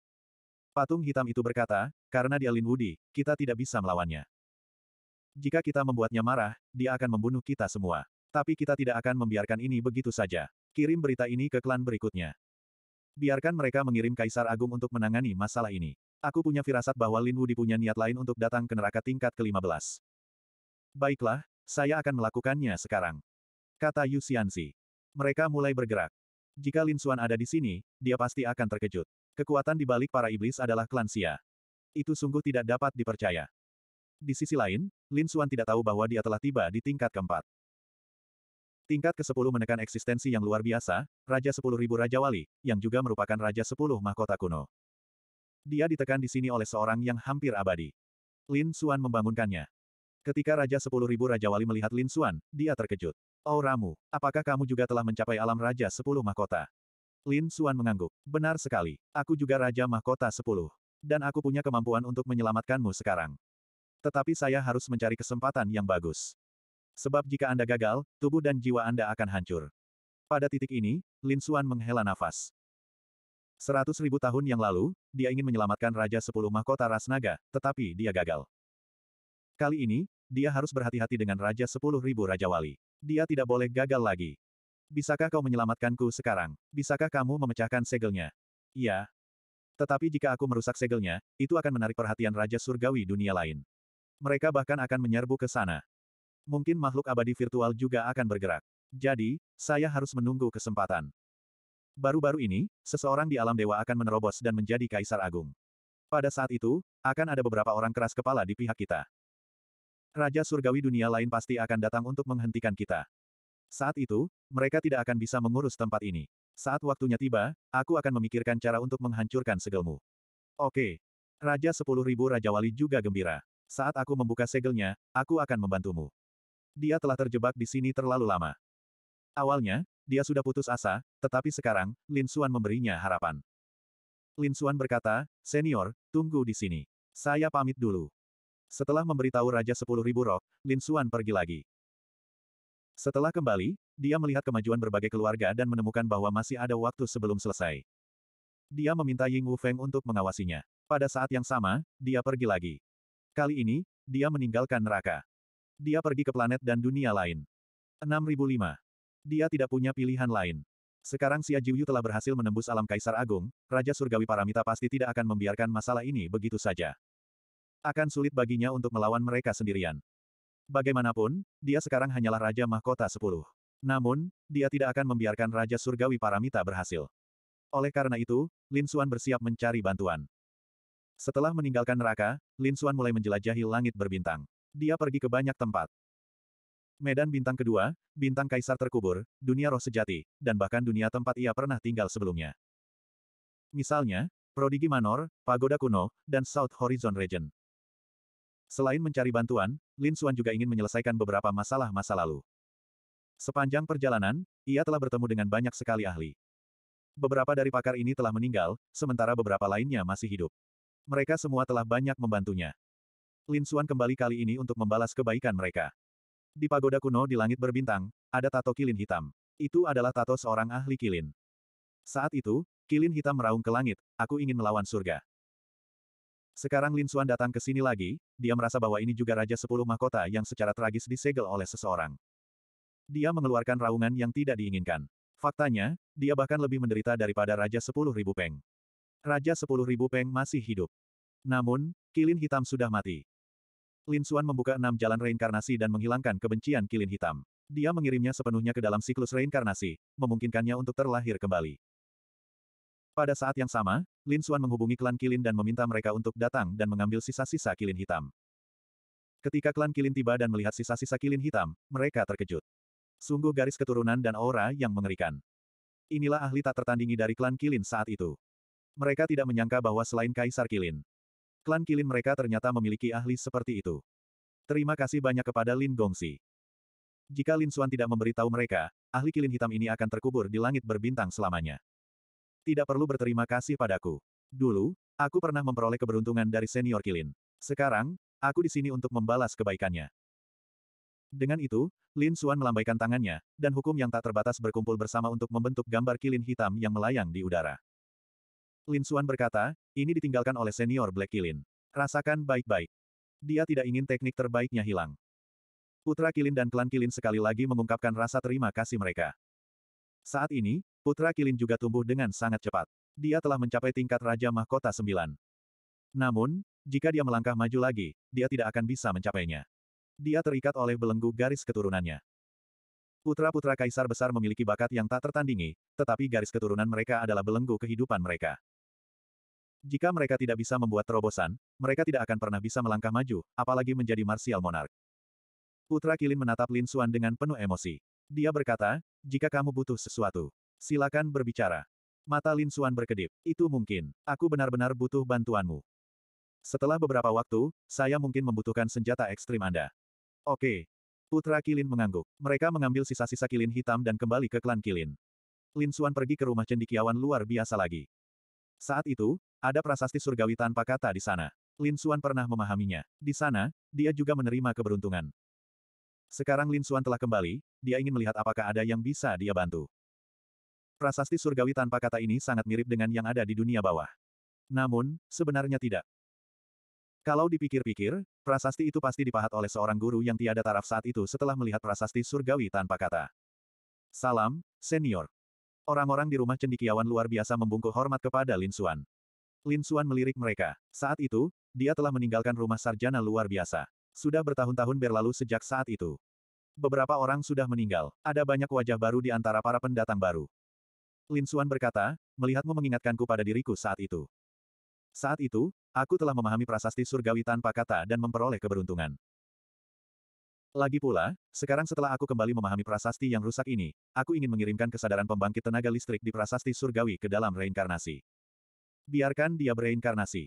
Patung hitam itu berkata, karena dia Lin Wudi, kita tidak bisa melawannya. Jika kita membuatnya marah, dia akan membunuh kita semua. Tapi kita tidak akan membiarkan ini begitu saja. Kirim berita ini ke klan berikutnya. Biarkan mereka mengirim Kaisar Agung untuk menangani masalah ini. Aku punya firasat bahwa Lin Wudi punya niat lain untuk datang ke neraka tingkat ke-15. Baiklah, saya akan melakukannya sekarang. Kata Yu Xianzi. Mereka mulai bergerak. Jika Lin Xuan ada di sini, dia pasti akan terkejut. Kekuatan di balik para iblis adalah klan Xia. Itu sungguh tidak dapat dipercaya. Di sisi lain, Lin Xuan tidak tahu bahwa dia telah tiba di tingkat keempat. Tingkat ke-10 menekan eksistensi yang luar biasa, Raja 10.000 Raja Wali, yang juga merupakan Raja 10 Mahkota Kuno. Dia ditekan di sini oleh seorang yang hampir abadi. Lin Xuan membangunkannya. Ketika Raja Sepuluh Ribu Raja Wali melihat Lin Xuan, dia terkejut. Oh Auramu, apakah kamu juga telah mencapai alam Raja Sepuluh Mahkota? Lin Xuan mengangguk. Benar sekali. Aku juga Raja Mahkota Sepuluh. Dan aku punya kemampuan untuk menyelamatkanmu sekarang. Tetapi saya harus mencari kesempatan yang bagus. Sebab jika Anda gagal, tubuh dan jiwa Anda akan hancur. Pada titik ini, Lin Xuan menghela nafas. Seratus ribu tahun yang lalu, dia ingin menyelamatkan Raja Sepuluh Mahkota Rasnaga, tetapi dia gagal. Kali ini, dia harus berhati-hati dengan Raja Sepuluh Ribu Raja Wali. Dia tidak boleh gagal lagi. Bisakah kau menyelamatkanku sekarang? Bisakah kamu memecahkan segelnya? Iya. Tetapi jika aku merusak segelnya, itu akan menarik perhatian Raja Surgawi dunia lain. Mereka bahkan akan menyerbu ke sana. Mungkin makhluk abadi virtual juga akan bergerak. Jadi, saya harus menunggu kesempatan. Baru-baru ini, seseorang di alam dewa akan menerobos dan menjadi kaisar agung. Pada saat itu, akan ada beberapa orang keras kepala di pihak kita. Raja surgawi dunia lain pasti akan datang untuk menghentikan kita. Saat itu, mereka tidak akan bisa mengurus tempat ini. Saat waktunya tiba, aku akan memikirkan cara untuk menghancurkan segelmu. Oke. Raja sepuluh ribu Raja Wali juga gembira. Saat aku membuka segelnya, aku akan membantumu. Dia telah terjebak di sini terlalu lama. Awalnya, dia sudah putus asa, tetapi sekarang, Lin Xuan memberinya harapan. Lin Xuan berkata, Senior, tunggu di sini. Saya pamit dulu. Setelah memberitahu Raja Sepuluh Ribu rok, Lin Suan pergi lagi. Setelah kembali, dia melihat kemajuan berbagai keluarga dan menemukan bahwa masih ada waktu sebelum selesai. Dia meminta Ying Wu Feng untuk mengawasinya. Pada saat yang sama, dia pergi lagi. Kali ini, dia meninggalkan neraka. Dia pergi ke planet dan dunia lain. 6005. Dia tidak punya pilihan lain. Sekarang Xia Jiuyu telah berhasil menembus alam Kaisar Agung, Raja Surgawi Paramita pasti tidak akan membiarkan masalah ini begitu saja. Akan sulit baginya untuk melawan mereka sendirian. Bagaimanapun, dia sekarang hanyalah Raja Mahkota Sepuluh. Namun, dia tidak akan membiarkan Raja Surgawi Paramita berhasil. Oleh karena itu, Lin Xuan bersiap mencari bantuan. Setelah meninggalkan neraka, Lin Xuan mulai menjelajahi langit berbintang. Dia pergi ke banyak tempat. Medan bintang kedua, bintang kaisar terkubur, dunia roh sejati, dan bahkan dunia tempat ia pernah tinggal sebelumnya. Misalnya, Prodigi Manor, Pagoda Kuno, dan South Horizon Region. Selain mencari bantuan, Lin Xuan juga ingin menyelesaikan beberapa masalah masa lalu. Sepanjang perjalanan, ia telah bertemu dengan banyak sekali ahli. Beberapa dari pakar ini telah meninggal, sementara beberapa lainnya masih hidup. Mereka semua telah banyak membantunya. Lin Xuan kembali kali ini untuk membalas kebaikan mereka. Di pagoda kuno di langit berbintang, ada tato kilin hitam. Itu adalah tato seorang ahli kilin. Saat itu, kilin hitam meraung ke langit, aku ingin melawan surga. Sekarang Lin Xuan datang ke sini lagi, dia merasa bahwa ini juga Raja Sepuluh Mahkota yang secara tragis disegel oleh seseorang. Dia mengeluarkan raungan yang tidak diinginkan. Faktanya, dia bahkan lebih menderita daripada Raja Sepuluh Ribu Peng. Raja Sepuluh Ribu Peng masih hidup. Namun, Kilin Hitam sudah mati. Lin Xuan membuka enam jalan reinkarnasi dan menghilangkan kebencian Kilin Hitam. Dia mengirimnya sepenuhnya ke dalam siklus reinkarnasi, memungkinkannya untuk terlahir kembali. Pada saat yang sama, Lin Xuan menghubungi klan Kilin dan meminta mereka untuk datang dan mengambil sisa-sisa Kilin hitam. Ketika klan Kilin tiba dan melihat sisa-sisa Kilin hitam, mereka terkejut. Sungguh garis keturunan dan aura yang mengerikan. Inilah ahli tak tertandingi dari klan Kilin saat itu. Mereka tidak menyangka bahwa selain Kaisar Kilin, klan Kilin mereka ternyata memiliki ahli seperti itu. Terima kasih banyak kepada Lin Gongsi. Jika Lin Xuan tidak memberitahu mereka, ahli Kilin hitam ini akan terkubur di langit berbintang selamanya. Tidak perlu berterima kasih padaku. Dulu, aku pernah memperoleh keberuntungan dari senior Kilin. Sekarang, aku di sini untuk membalas kebaikannya. Dengan itu, Lin Xuan melambaikan tangannya, dan hukum yang tak terbatas berkumpul bersama untuk membentuk gambar Kilin hitam yang melayang di udara. Lin Xuan berkata, ini ditinggalkan oleh senior Black Kilin. Rasakan baik-baik. Dia tidak ingin teknik terbaiknya hilang. Putra Kilin dan klan Kilin sekali lagi mengungkapkan rasa terima kasih mereka. Saat ini, Putra Kilin juga tumbuh dengan sangat cepat. Dia telah mencapai tingkat Raja Mahkota 9. Namun, jika dia melangkah maju lagi, dia tidak akan bisa mencapainya. Dia terikat oleh belenggu garis keturunannya. Putra-putra kaisar besar memiliki bakat yang tak tertandingi, tetapi garis keturunan mereka adalah belenggu kehidupan mereka. Jika mereka tidak bisa membuat terobosan, mereka tidak akan pernah bisa melangkah maju, apalagi menjadi marsial monark. Putra Kilin menatap Lin Suan dengan penuh emosi. Dia berkata, jika kamu butuh sesuatu, Silakan berbicara. Mata Lin Suan berkedip. Itu mungkin. Aku benar-benar butuh bantuanmu. Setelah beberapa waktu, saya mungkin membutuhkan senjata ekstrim Anda. Oke. Putra Kilin mengangguk. Mereka mengambil sisa-sisa kilin hitam dan kembali ke klan Kilin. Lin Suan pergi ke rumah cendikiawan luar biasa lagi. Saat itu, ada prasasti surgawi tanpa kata di sana. Lin Suan pernah memahaminya. Di sana, dia juga menerima keberuntungan. Sekarang Lin Suan telah kembali, dia ingin melihat apakah ada yang bisa dia bantu. Prasasti surgawi tanpa kata ini sangat mirip dengan yang ada di dunia bawah. Namun, sebenarnya tidak. Kalau dipikir-pikir, prasasti itu pasti dipahat oleh seorang guru yang tiada taraf saat itu setelah melihat prasasti surgawi tanpa kata. Salam, senior. Orang-orang di rumah cendikiawan luar biasa membungkuk hormat kepada Lin Xuan. Lin Xuan melirik mereka. Saat itu, dia telah meninggalkan rumah sarjana luar biasa. Sudah bertahun-tahun berlalu sejak saat itu. Beberapa orang sudah meninggal. Ada banyak wajah baru di antara para pendatang baru. Lin Xuan berkata, melihatmu mengingatkanku pada diriku saat itu. Saat itu, aku telah memahami prasasti surgawi tanpa kata dan memperoleh keberuntungan. Lagi pula, sekarang setelah aku kembali memahami prasasti yang rusak ini, aku ingin mengirimkan kesadaran pembangkit tenaga listrik di prasasti surgawi ke dalam reinkarnasi. Biarkan dia bereinkarnasi.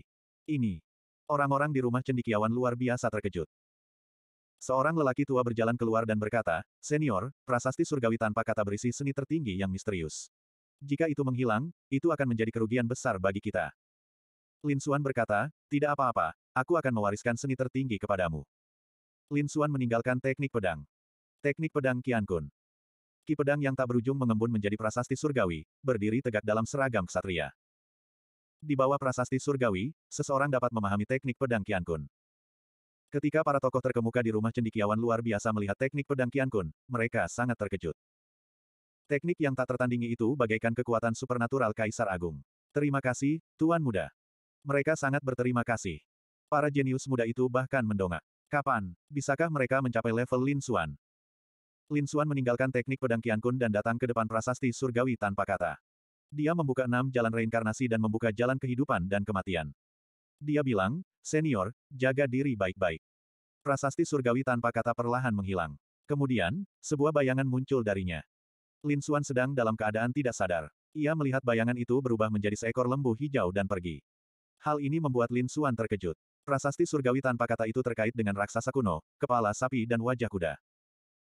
Ini. Orang-orang di rumah cendikiawan luar biasa terkejut. Seorang lelaki tua berjalan keluar dan berkata, Senior, prasasti surgawi tanpa kata berisi seni tertinggi yang misterius. Jika itu menghilang, itu akan menjadi kerugian besar bagi kita. Lin Xuan berkata, tidak apa-apa, aku akan mewariskan seni tertinggi kepadamu. Lin Xuan meninggalkan teknik pedang. Teknik pedang Qian Kun. Ki pedang yang tak berujung mengembun menjadi prasasti surgawi, berdiri tegak dalam seragam ksatria. Di bawah prasasti surgawi, seseorang dapat memahami teknik pedang Qian Kun. Ketika para tokoh terkemuka di rumah cendikiawan luar biasa melihat teknik pedang Qian Kun, mereka sangat terkejut. Teknik yang tak tertandingi itu bagaikan kekuatan supernatural Kaisar Agung. Terima kasih, Tuan Muda. Mereka sangat berterima kasih. Para jenius muda itu bahkan mendongak. Kapan, bisakah mereka mencapai level Lin Suan? Lin Suan meninggalkan teknik pedang Kun dan datang ke depan prasasti surgawi tanpa kata. Dia membuka enam jalan reinkarnasi dan membuka jalan kehidupan dan kematian. Dia bilang, senior, jaga diri baik-baik. Prasasti surgawi tanpa kata perlahan menghilang. Kemudian, sebuah bayangan muncul darinya. Lin Xuan sedang dalam keadaan tidak sadar. Ia melihat bayangan itu berubah menjadi seekor lembu hijau dan pergi. Hal ini membuat Lin Xuan terkejut. Prasasti surgawi tanpa kata itu terkait dengan raksasa kuno, kepala sapi dan wajah kuda.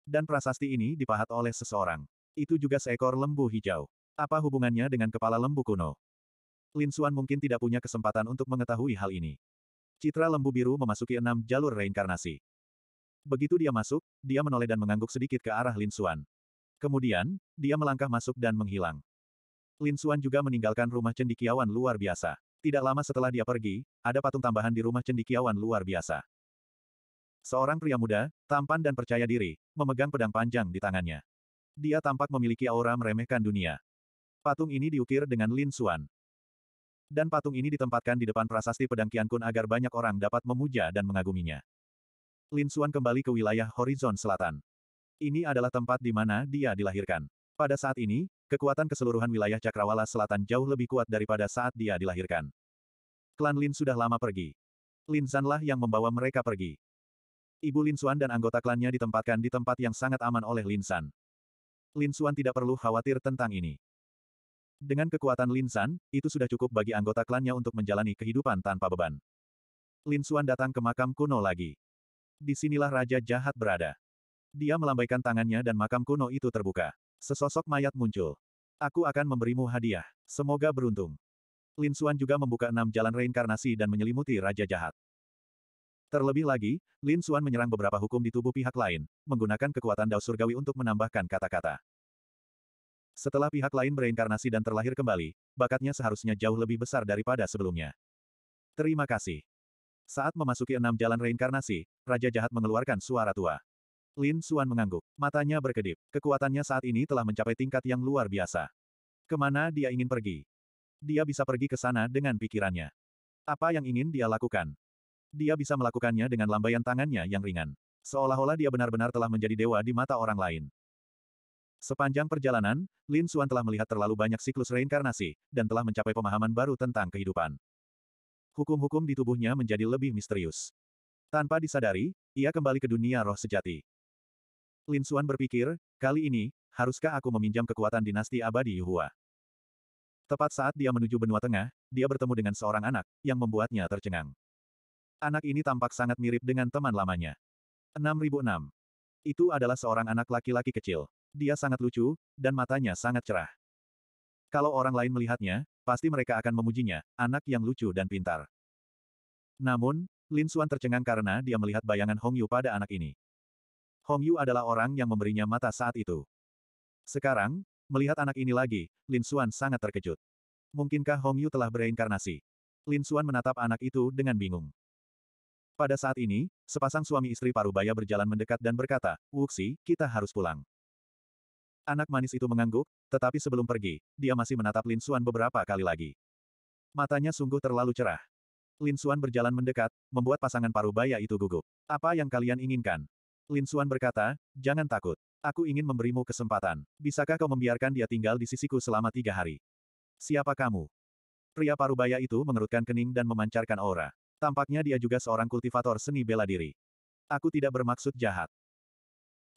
Dan prasasti ini dipahat oleh seseorang. Itu juga seekor lembu hijau. Apa hubungannya dengan kepala lembu kuno? Lin Xuan mungkin tidak punya kesempatan untuk mengetahui hal ini. Citra lembu biru memasuki enam jalur reinkarnasi. Begitu dia masuk, dia menoleh dan mengangguk sedikit ke arah Lin Xuan. Kemudian, dia melangkah masuk dan menghilang. Lin Xuan juga meninggalkan rumah cendikiawan luar biasa. Tidak lama setelah dia pergi, ada patung tambahan di rumah cendikiawan luar biasa. Seorang pria muda, tampan dan percaya diri, memegang pedang panjang di tangannya. Dia tampak memiliki aura meremehkan dunia. Patung ini diukir dengan Lin Xuan. Dan patung ini ditempatkan di depan prasasti pedang Kun agar banyak orang dapat memuja dan mengaguminya. Lin Xuan kembali ke wilayah horizon selatan. Ini adalah tempat di mana dia dilahirkan. Pada saat ini, kekuatan keseluruhan wilayah Cakrawala Selatan jauh lebih kuat daripada saat dia dilahirkan. Klan Lin sudah lama pergi. Lin Sanlah yang membawa mereka pergi. Ibu Lin Xuan dan anggota klannya ditempatkan di tempat yang sangat aman oleh Lin San. Lin Xuan tidak perlu khawatir tentang ini. Dengan kekuatan Lin San, itu sudah cukup bagi anggota klannya untuk menjalani kehidupan tanpa beban. Lin Xuan datang ke makam kuno lagi. Disinilah Raja Jahat berada. Dia melambaikan tangannya dan makam kuno itu terbuka. Sesosok mayat muncul. Aku akan memberimu hadiah. Semoga beruntung. Lin Xuan juga membuka enam jalan reinkarnasi dan menyelimuti Raja Jahat. Terlebih lagi, Lin Xuan menyerang beberapa hukum di tubuh pihak lain, menggunakan kekuatan dao surgawi untuk menambahkan kata-kata. Setelah pihak lain bereinkarnasi dan terlahir kembali, bakatnya seharusnya jauh lebih besar daripada sebelumnya. Terima kasih. Saat memasuki enam jalan reinkarnasi, Raja Jahat mengeluarkan suara tua. Lin Suan mengangguk. Matanya berkedip. Kekuatannya saat ini telah mencapai tingkat yang luar biasa. Kemana dia ingin pergi? Dia bisa pergi ke sana dengan pikirannya. Apa yang ingin dia lakukan? Dia bisa melakukannya dengan lambaian tangannya yang ringan. Seolah-olah dia benar-benar telah menjadi dewa di mata orang lain. Sepanjang perjalanan, Lin Suan telah melihat terlalu banyak siklus reinkarnasi, dan telah mencapai pemahaman baru tentang kehidupan. Hukum-hukum di tubuhnya menjadi lebih misterius. Tanpa disadari, ia kembali ke dunia roh sejati. Lin Suan berpikir, kali ini, haruskah aku meminjam kekuatan dinasti abadi Yuhua? Tepat saat dia menuju benua tengah, dia bertemu dengan seorang anak, yang membuatnya tercengang. Anak ini tampak sangat mirip dengan teman lamanya. 6006. Itu adalah seorang anak laki-laki kecil. Dia sangat lucu, dan matanya sangat cerah. Kalau orang lain melihatnya, pasti mereka akan memujinya, anak yang lucu dan pintar. Namun, Lin Suan tercengang karena dia melihat bayangan Hong Yu pada anak ini. Hong Yu adalah orang yang memberinya mata saat itu. Sekarang, melihat anak ini lagi, Lin Xuan sangat terkejut. Mungkinkah Hong Yu telah bereinkarnasi? Lin Xuan menatap anak itu dengan bingung. Pada saat ini, sepasang suami istri parubaya berjalan mendekat dan berkata, Wuxi, kita harus pulang. Anak manis itu mengangguk, tetapi sebelum pergi, dia masih menatap Lin Xuan beberapa kali lagi. Matanya sungguh terlalu cerah. Lin Xuan berjalan mendekat, membuat pasangan parubaya itu gugup. Apa yang kalian inginkan? Lin Suan berkata, jangan takut. Aku ingin memberimu kesempatan. Bisakah kau membiarkan dia tinggal di sisiku selama tiga hari? Siapa kamu? Pria parubaya itu mengerutkan kening dan memancarkan aura. Tampaknya dia juga seorang kultivator seni bela diri. Aku tidak bermaksud jahat.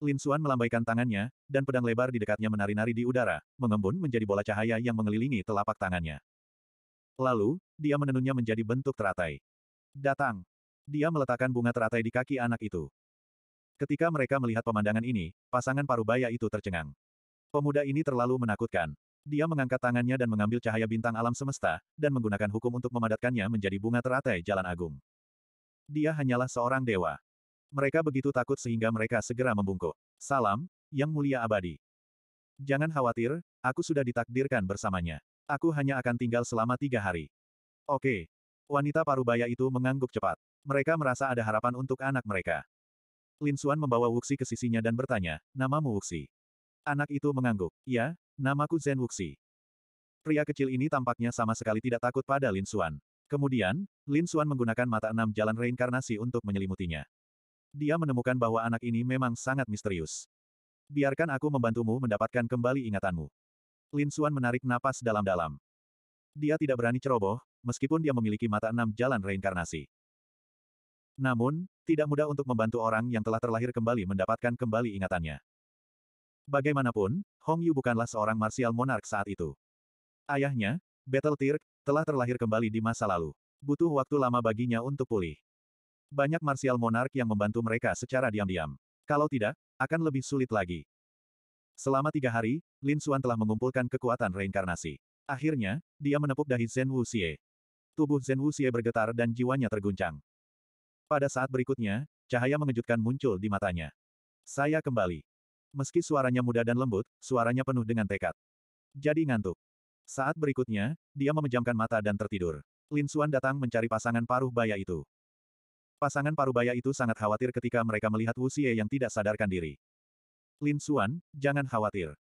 Lin Suan melambaikan tangannya, dan pedang lebar di dekatnya menari-nari di udara, mengembun menjadi bola cahaya yang mengelilingi telapak tangannya. Lalu, dia menenunnya menjadi bentuk teratai. Datang. Dia meletakkan bunga teratai di kaki anak itu. Ketika mereka melihat pemandangan ini, pasangan parubaya itu tercengang. Pemuda ini terlalu menakutkan. Dia mengangkat tangannya dan mengambil cahaya bintang alam semesta, dan menggunakan hukum untuk memadatkannya menjadi bunga teratai jalan agung. Dia hanyalah seorang dewa. Mereka begitu takut sehingga mereka segera membungkuk. Salam, Yang Mulia Abadi. Jangan khawatir, aku sudah ditakdirkan bersamanya. Aku hanya akan tinggal selama tiga hari. Oke. Wanita parubaya itu mengangguk cepat. Mereka merasa ada harapan untuk anak mereka. Lin Xuan membawa Wuxi ke sisinya dan bertanya, namamu Wuxi. Anak itu mengangguk, ya, namaku Zen Wuxi. Pria kecil ini tampaknya sama sekali tidak takut pada Lin Xuan. Kemudian, Lin Xuan menggunakan mata enam jalan reinkarnasi untuk menyelimutinya. Dia menemukan bahwa anak ini memang sangat misterius. Biarkan aku membantumu mendapatkan kembali ingatanmu. Lin Xuan menarik napas dalam-dalam. Dia tidak berani ceroboh, meskipun dia memiliki mata enam jalan reinkarnasi. Namun, tidak mudah untuk membantu orang yang telah terlahir kembali mendapatkan kembali ingatannya. Bagaimanapun, Hong Yu bukanlah seorang martial monark saat itu. Ayahnya, Battle Tirk, telah terlahir kembali di masa lalu. Butuh waktu lama baginya untuk pulih. Banyak martial monark yang membantu mereka secara diam-diam. Kalau tidak, akan lebih sulit lagi. Selama tiga hari, Lin Xuan telah mengumpulkan kekuatan reinkarnasi. Akhirnya, dia menepuk dahi Zhen Wuxie. Tubuh Zhen Wuxie bergetar dan jiwanya terguncang. Pada saat berikutnya, cahaya mengejutkan muncul di matanya. Saya kembali. Meski suaranya muda dan lembut, suaranya penuh dengan tekad. Jadi ngantuk. Saat berikutnya, dia memejamkan mata dan tertidur. Lin Xuan datang mencari pasangan paruh baya itu. Pasangan paruh baya itu sangat khawatir ketika mereka melihat Wu Xie yang tidak sadarkan diri. Lin Xuan, jangan khawatir.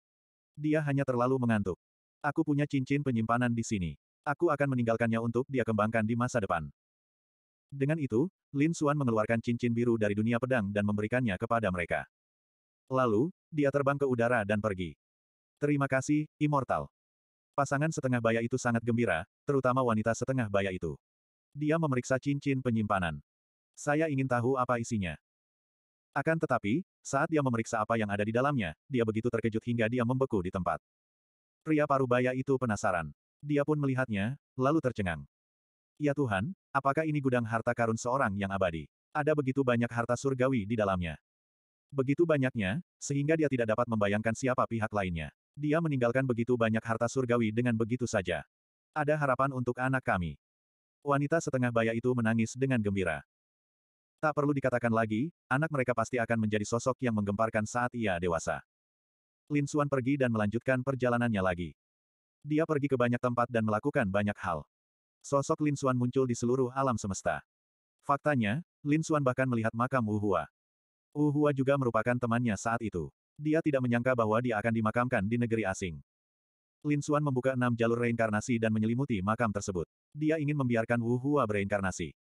Dia hanya terlalu mengantuk. Aku punya cincin penyimpanan di sini. Aku akan meninggalkannya untuk dia kembangkan di masa depan. Dengan itu, Lin Xuan mengeluarkan cincin biru dari dunia pedang dan memberikannya kepada mereka. Lalu, dia terbang ke udara dan pergi. Terima kasih, Immortal. Pasangan setengah baya itu sangat gembira, terutama wanita setengah baya itu. Dia memeriksa cincin penyimpanan. Saya ingin tahu apa isinya. Akan tetapi, saat dia memeriksa apa yang ada di dalamnya, dia begitu terkejut hingga dia membeku di tempat. Pria paruh baya itu penasaran. Dia pun melihatnya, lalu tercengang. Ya Tuhan, apakah ini gudang harta karun seorang yang abadi? Ada begitu banyak harta surgawi di dalamnya. Begitu banyaknya, sehingga dia tidak dapat membayangkan siapa pihak lainnya. Dia meninggalkan begitu banyak harta surgawi dengan begitu saja. Ada harapan untuk anak kami. Wanita setengah baya itu menangis dengan gembira. Tak perlu dikatakan lagi, anak mereka pasti akan menjadi sosok yang menggemparkan saat ia dewasa. Lin Suan pergi dan melanjutkan perjalanannya lagi. Dia pergi ke banyak tempat dan melakukan banyak hal. Sosok Lin Xuan muncul di seluruh alam semesta. Faktanya, Lin Xuan bahkan melihat makam Wu Hua. Wu Hua juga merupakan temannya saat itu. Dia tidak menyangka bahwa dia akan dimakamkan di negeri asing. Lin Xuan membuka enam jalur reinkarnasi dan menyelimuti makam tersebut. Dia ingin membiarkan Wu Hua bereinkarnasi.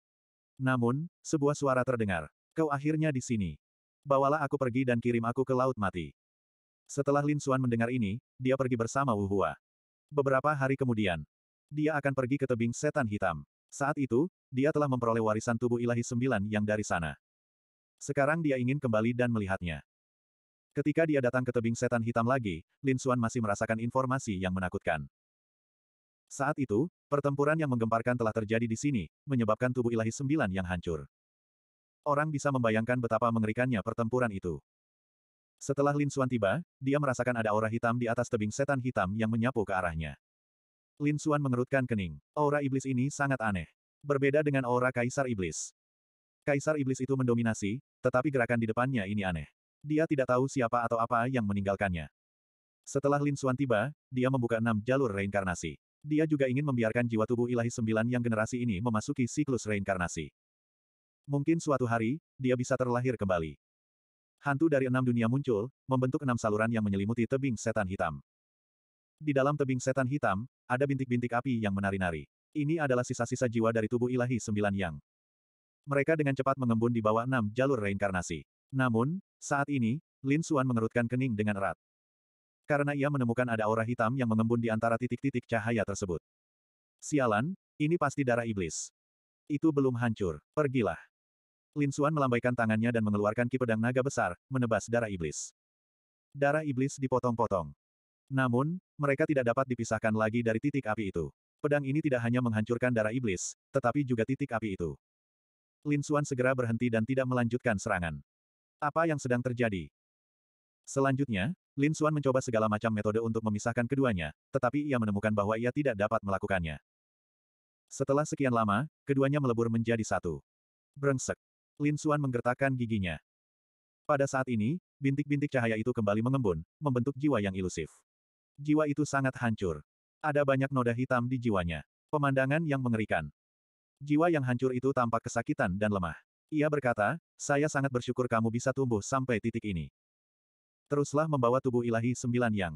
Namun, sebuah suara terdengar. Kau akhirnya di sini. Bawalah aku pergi dan kirim aku ke Laut Mati. Setelah Lin Xuan mendengar ini, dia pergi bersama Wu Hua. Beberapa hari kemudian, dia akan pergi ke tebing setan hitam. Saat itu, dia telah memperoleh warisan tubuh ilahi sembilan yang dari sana. Sekarang dia ingin kembali dan melihatnya. Ketika dia datang ke tebing setan hitam lagi, Lin Xuan masih merasakan informasi yang menakutkan. Saat itu, pertempuran yang menggemparkan telah terjadi di sini, menyebabkan tubuh ilahi sembilan yang hancur. Orang bisa membayangkan betapa mengerikannya pertempuran itu. Setelah Lin Xuan tiba, dia merasakan ada aura hitam di atas tebing setan hitam yang menyapu ke arahnya. Lin Xuan mengerutkan kening. Aura iblis ini sangat aneh. Berbeda dengan aura Kaisar Iblis. Kaisar Iblis itu mendominasi, tetapi gerakan di depannya ini aneh. Dia tidak tahu siapa atau apa yang meninggalkannya. Setelah Lin Xuan tiba, dia membuka enam jalur reinkarnasi. Dia juga ingin membiarkan jiwa tubuh ilahi sembilan yang generasi ini memasuki siklus reinkarnasi. Mungkin suatu hari, dia bisa terlahir kembali. Hantu dari enam dunia muncul, membentuk enam saluran yang menyelimuti tebing setan hitam. Di dalam tebing setan hitam, ada bintik-bintik api yang menari-nari. Ini adalah sisa-sisa jiwa dari tubuh ilahi sembilan yang. Mereka dengan cepat mengembun di bawah enam jalur reinkarnasi. Namun, saat ini, Lin Suan mengerutkan kening dengan erat. Karena ia menemukan ada aura hitam yang mengembun di antara titik-titik cahaya tersebut. Sialan, ini pasti darah iblis. Itu belum hancur, pergilah. Lin Suan melambaikan tangannya dan mengeluarkan ki pedang naga besar, menebas darah iblis. Darah iblis dipotong-potong. Namun, mereka tidak dapat dipisahkan lagi dari titik api itu. Pedang ini tidak hanya menghancurkan darah iblis, tetapi juga titik api itu. Lin Xuan segera berhenti dan tidak melanjutkan serangan. Apa yang sedang terjadi? Selanjutnya, Lin Xuan mencoba segala macam metode untuk memisahkan keduanya, tetapi ia menemukan bahwa ia tidak dapat melakukannya. Setelah sekian lama, keduanya melebur menjadi satu. Brengsek. Lin Xuan menggertakkan giginya. Pada saat ini, bintik-bintik cahaya itu kembali mengembun, membentuk jiwa yang ilusif. Jiwa itu sangat hancur. Ada banyak noda hitam di jiwanya. Pemandangan yang mengerikan. Jiwa yang hancur itu tampak kesakitan dan lemah. Ia berkata, saya sangat bersyukur kamu bisa tumbuh sampai titik ini. Teruslah membawa tubuh ilahi sembilan yang.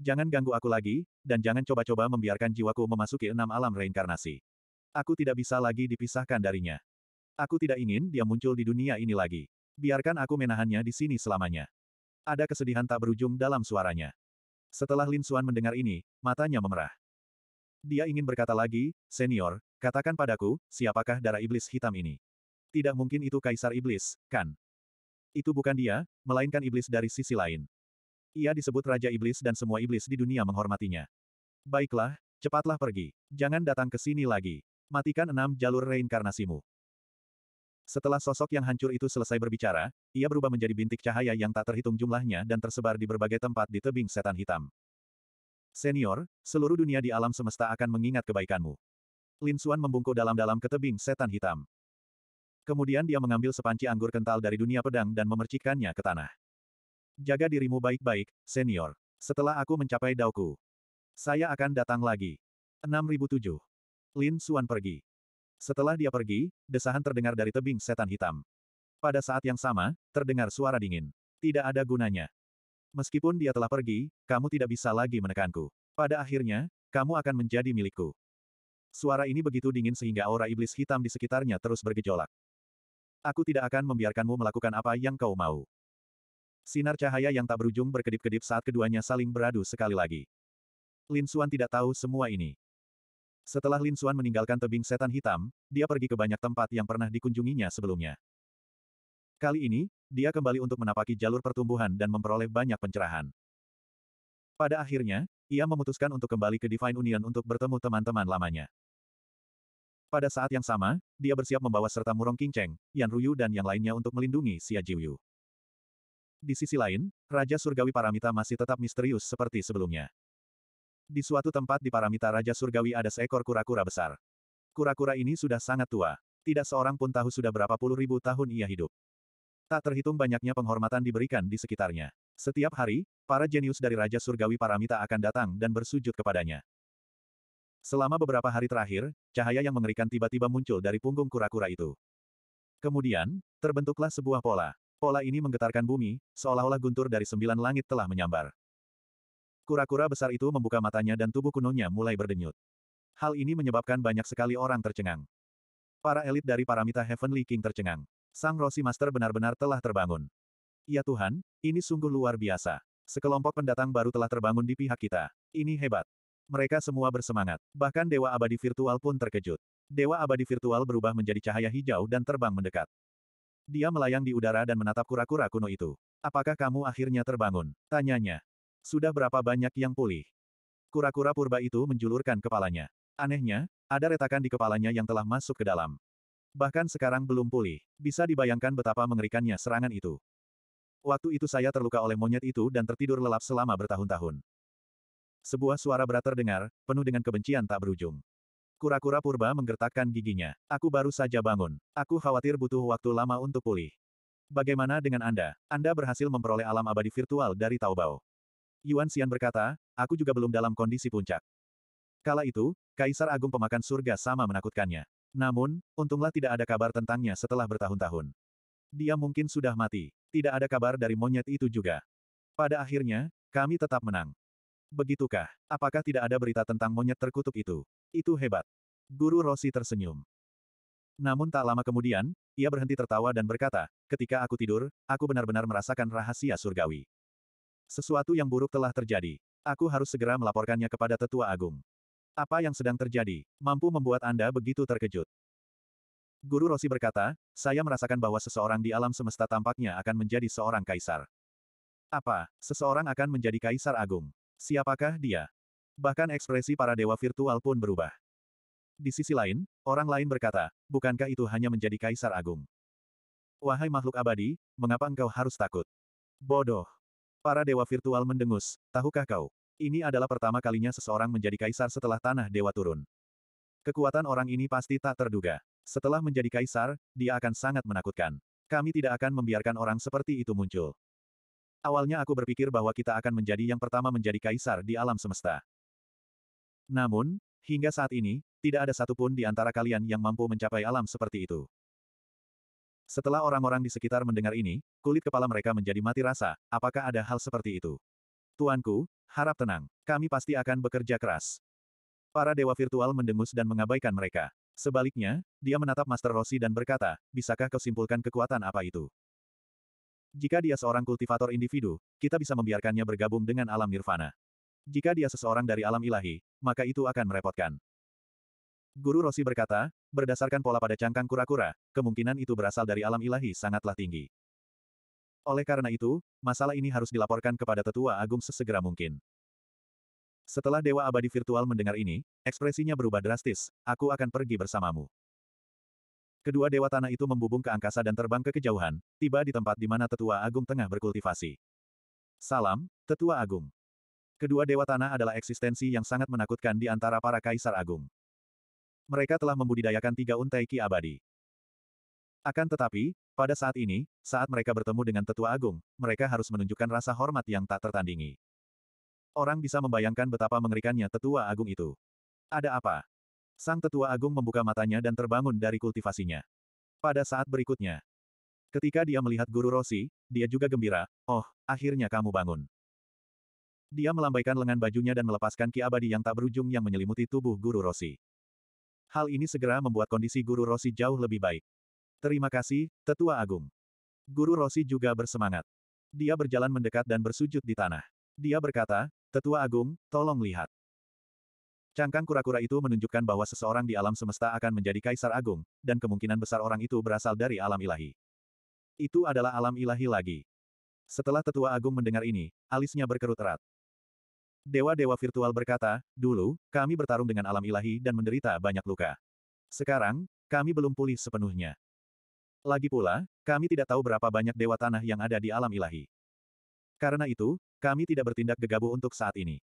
Jangan ganggu aku lagi, dan jangan coba-coba membiarkan jiwaku memasuki enam alam reinkarnasi. Aku tidak bisa lagi dipisahkan darinya. Aku tidak ingin dia muncul di dunia ini lagi. Biarkan aku menahannya di sini selamanya. Ada kesedihan tak berujung dalam suaranya. Setelah Lin Xuan mendengar ini, matanya memerah. Dia ingin berkata lagi, senior, katakan padaku, siapakah darah iblis hitam ini? Tidak mungkin itu kaisar iblis, kan? Itu bukan dia, melainkan iblis dari sisi lain. Ia disebut Raja Iblis dan semua iblis di dunia menghormatinya. Baiklah, cepatlah pergi. Jangan datang ke sini lagi. Matikan enam jalur reinkarnasimu. Setelah sosok yang hancur itu selesai berbicara, ia berubah menjadi bintik cahaya yang tak terhitung jumlahnya dan tersebar di berbagai tempat di tebing setan hitam. Senior, seluruh dunia di alam semesta akan mengingat kebaikanmu. Lin Xuan membungkuk dalam-dalam ke tebing setan hitam. Kemudian dia mengambil sepanci anggur kental dari dunia pedang dan memercikkannya ke tanah. Jaga dirimu baik-baik, senior. Setelah aku mencapai dauku, saya akan datang lagi. 6007. Lin Xuan pergi. Setelah dia pergi, desahan terdengar dari tebing setan hitam. Pada saat yang sama, terdengar suara dingin. Tidak ada gunanya. Meskipun dia telah pergi, kamu tidak bisa lagi menekanku. Pada akhirnya, kamu akan menjadi milikku. Suara ini begitu dingin sehingga aura iblis hitam di sekitarnya terus bergejolak. Aku tidak akan membiarkanmu melakukan apa yang kau mau. Sinar cahaya yang tak berujung berkedip-kedip saat keduanya saling beradu sekali lagi. Lin Suan tidak tahu semua ini. Setelah Lin Xuan meninggalkan tebing setan hitam, dia pergi ke banyak tempat yang pernah dikunjunginya sebelumnya. Kali ini, dia kembali untuk menapaki jalur pertumbuhan dan memperoleh banyak pencerahan. Pada akhirnya, ia memutuskan untuk kembali ke Divine Union untuk bertemu teman-teman lamanya. Pada saat yang sama, dia bersiap membawa serta Murong Kingcheng, Yan Ruyu dan yang lainnya untuk melindungi Xia Jiuyu. Di sisi lain, Raja Surgawi Paramita masih tetap misterius seperti sebelumnya. Di suatu tempat di paramita Raja Surgawi ada seekor kura-kura besar. Kura-kura ini sudah sangat tua. Tidak seorang pun tahu sudah berapa puluh ribu tahun ia hidup. Tak terhitung banyaknya penghormatan diberikan di sekitarnya. Setiap hari, para jenius dari Raja Surgawi Paramita akan datang dan bersujud kepadanya. Selama beberapa hari terakhir, cahaya yang mengerikan tiba-tiba muncul dari punggung kura-kura itu. Kemudian, terbentuklah sebuah pola. Pola ini menggetarkan bumi, seolah-olah guntur dari sembilan langit telah menyambar. Kura-kura besar itu membuka matanya dan tubuh kunonya mulai berdenyut. Hal ini menyebabkan banyak sekali orang tercengang. Para elit dari Paramita Heavenly King tercengang. Sang Rossi Master benar-benar telah terbangun. Ya Tuhan, ini sungguh luar biasa. Sekelompok pendatang baru telah terbangun di pihak kita. Ini hebat. Mereka semua bersemangat. Bahkan Dewa Abadi Virtual pun terkejut. Dewa Abadi Virtual berubah menjadi cahaya hijau dan terbang mendekat. Dia melayang di udara dan menatap kura-kura kuno itu. Apakah kamu akhirnya terbangun? Tanyanya. Sudah berapa banyak yang pulih? Kura-kura purba itu menjulurkan kepalanya. Anehnya, ada retakan di kepalanya yang telah masuk ke dalam. Bahkan sekarang belum pulih. Bisa dibayangkan betapa mengerikannya serangan itu. Waktu itu saya terluka oleh monyet itu dan tertidur lelap selama bertahun-tahun. Sebuah suara berat terdengar, penuh dengan kebencian tak berujung. Kura-kura purba menggertakkan giginya. Aku baru saja bangun. Aku khawatir butuh waktu lama untuk pulih. Bagaimana dengan Anda? Anda berhasil memperoleh alam abadi virtual dari Taobao. Yuan Xian berkata, aku juga belum dalam kondisi puncak. Kala itu, Kaisar Agung Pemakan Surga sama menakutkannya. Namun, untunglah tidak ada kabar tentangnya setelah bertahun-tahun. Dia mungkin sudah mati. Tidak ada kabar dari monyet itu juga. Pada akhirnya, kami tetap menang. Begitukah? Apakah tidak ada berita tentang monyet terkutuk itu? Itu hebat. Guru Rossi tersenyum. Namun tak lama kemudian, ia berhenti tertawa dan berkata, ketika aku tidur, aku benar-benar merasakan rahasia surgawi. Sesuatu yang buruk telah terjadi. Aku harus segera melaporkannya kepada Tetua Agung. Apa yang sedang terjadi, mampu membuat Anda begitu terkejut. Guru Rossi berkata, saya merasakan bahwa seseorang di alam semesta tampaknya akan menjadi seorang kaisar. Apa, seseorang akan menjadi kaisar agung? Siapakah dia? Bahkan ekspresi para dewa virtual pun berubah. Di sisi lain, orang lain berkata, bukankah itu hanya menjadi kaisar agung? Wahai makhluk abadi, mengapa engkau harus takut? Bodoh. Para dewa virtual mendengus, tahukah kau? Ini adalah pertama kalinya seseorang menjadi kaisar setelah tanah dewa turun. Kekuatan orang ini pasti tak terduga. Setelah menjadi kaisar, dia akan sangat menakutkan. Kami tidak akan membiarkan orang seperti itu muncul. Awalnya aku berpikir bahwa kita akan menjadi yang pertama menjadi kaisar di alam semesta. Namun, hingga saat ini, tidak ada satupun di antara kalian yang mampu mencapai alam seperti itu. Setelah orang-orang di sekitar mendengar ini, kulit kepala mereka menjadi mati rasa, apakah ada hal seperti itu? Tuanku, harap tenang, kami pasti akan bekerja keras. Para dewa virtual mendengus dan mengabaikan mereka. Sebaliknya, dia menatap Master Rossi dan berkata, bisakah kau simpulkan kekuatan apa itu? Jika dia seorang kultivator individu, kita bisa membiarkannya bergabung dengan alam nirvana. Jika dia seseorang dari alam ilahi, maka itu akan merepotkan. Guru Rossi berkata, berdasarkan pola pada cangkang kura-kura, kemungkinan itu berasal dari alam ilahi sangatlah tinggi. Oleh karena itu, masalah ini harus dilaporkan kepada tetua agung sesegera mungkin. Setelah Dewa Abadi Virtual mendengar ini, ekspresinya berubah drastis, aku akan pergi bersamamu. Kedua dewa tanah itu membubung ke angkasa dan terbang ke kejauhan, tiba di tempat di mana tetua agung tengah berkultivasi. Salam, tetua agung. Kedua dewa tanah adalah eksistensi yang sangat menakutkan di antara para kaisar agung mereka telah membudidayakan tiga untai ki abadi. Akan tetapi, pada saat ini, saat mereka bertemu dengan tetua agung, mereka harus menunjukkan rasa hormat yang tak tertandingi. Orang bisa membayangkan betapa mengerikannya tetua agung itu. Ada apa? Sang tetua agung membuka matanya dan terbangun dari kultivasinya. Pada saat berikutnya, ketika dia melihat guru Rossi, dia juga gembira, oh, akhirnya kamu bangun. Dia melambaikan lengan bajunya dan melepaskan ki abadi yang tak berujung yang menyelimuti tubuh guru Rossi. Hal ini segera membuat kondisi Guru Rossi jauh lebih baik. Terima kasih, Tetua Agung. Guru Rossi juga bersemangat. Dia berjalan mendekat dan bersujud di tanah. Dia berkata, Tetua Agung, tolong lihat. Cangkang kura-kura itu menunjukkan bahwa seseorang di alam semesta akan menjadi kaisar agung, dan kemungkinan besar orang itu berasal dari alam ilahi. Itu adalah alam ilahi lagi. Setelah tetua agung mendengar ini, alisnya berkerut erat. Dewa-dewa virtual berkata, dulu, kami bertarung dengan alam ilahi dan menderita banyak luka. Sekarang, kami belum pulih sepenuhnya. Lagi pula, kami tidak tahu berapa banyak dewa tanah yang ada di alam ilahi. Karena itu, kami tidak bertindak gegabah untuk saat ini.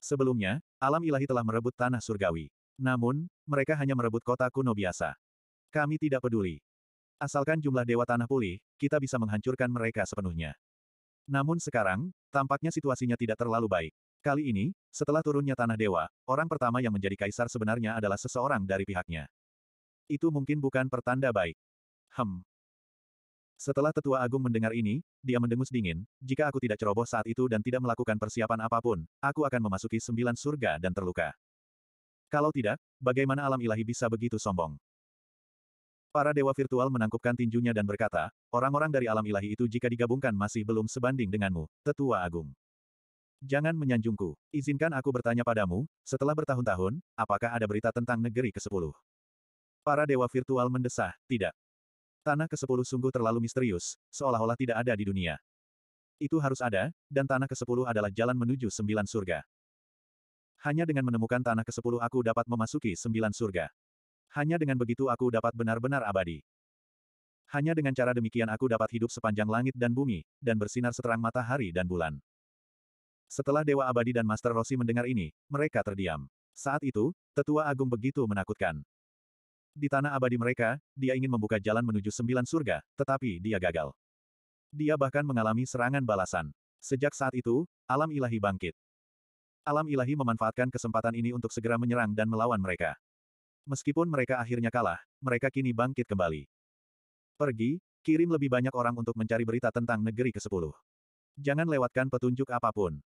Sebelumnya, alam ilahi telah merebut tanah surgawi. Namun, mereka hanya merebut kota kuno biasa. Kami tidak peduli. Asalkan jumlah dewa tanah pulih, kita bisa menghancurkan mereka sepenuhnya. Namun sekarang, tampaknya situasinya tidak terlalu baik. Kali ini, setelah turunnya Tanah Dewa, orang pertama yang menjadi kaisar sebenarnya adalah seseorang dari pihaknya. Itu mungkin bukan pertanda baik. Hem. Setelah Tetua Agung mendengar ini, dia mendengus dingin, jika aku tidak ceroboh saat itu dan tidak melakukan persiapan apapun, aku akan memasuki sembilan surga dan terluka. Kalau tidak, bagaimana alam ilahi bisa begitu sombong? Para dewa virtual menangkupkan tinjunya dan berkata, orang-orang dari alam ilahi itu jika digabungkan masih belum sebanding denganmu, Tetua Agung. Jangan menyanjungku. Izinkan aku bertanya padamu, setelah bertahun-tahun, apakah ada berita tentang negeri ke-10? Para dewa virtual mendesah, tidak. Tanah ke-10 sungguh terlalu misterius, seolah-olah tidak ada di dunia. Itu harus ada, dan tanah ke-10 adalah jalan menuju sembilan surga. Hanya dengan menemukan tanah ke-10 aku dapat memasuki sembilan surga. Hanya dengan begitu aku dapat benar-benar abadi. Hanya dengan cara demikian aku dapat hidup sepanjang langit dan bumi, dan bersinar seterang matahari dan bulan. Setelah Dewa Abadi dan Master Rossi mendengar ini, mereka terdiam. Saat itu, tetua agung begitu menakutkan. Di tanah abadi mereka, dia ingin membuka jalan menuju sembilan surga, tetapi dia gagal. Dia bahkan mengalami serangan balasan. Sejak saat itu, alam ilahi bangkit. Alam ilahi memanfaatkan kesempatan ini untuk segera menyerang dan melawan mereka. Meskipun mereka akhirnya kalah, mereka kini bangkit kembali. Pergi, kirim lebih banyak orang untuk mencari berita tentang negeri ke-10. Jangan lewatkan petunjuk apapun.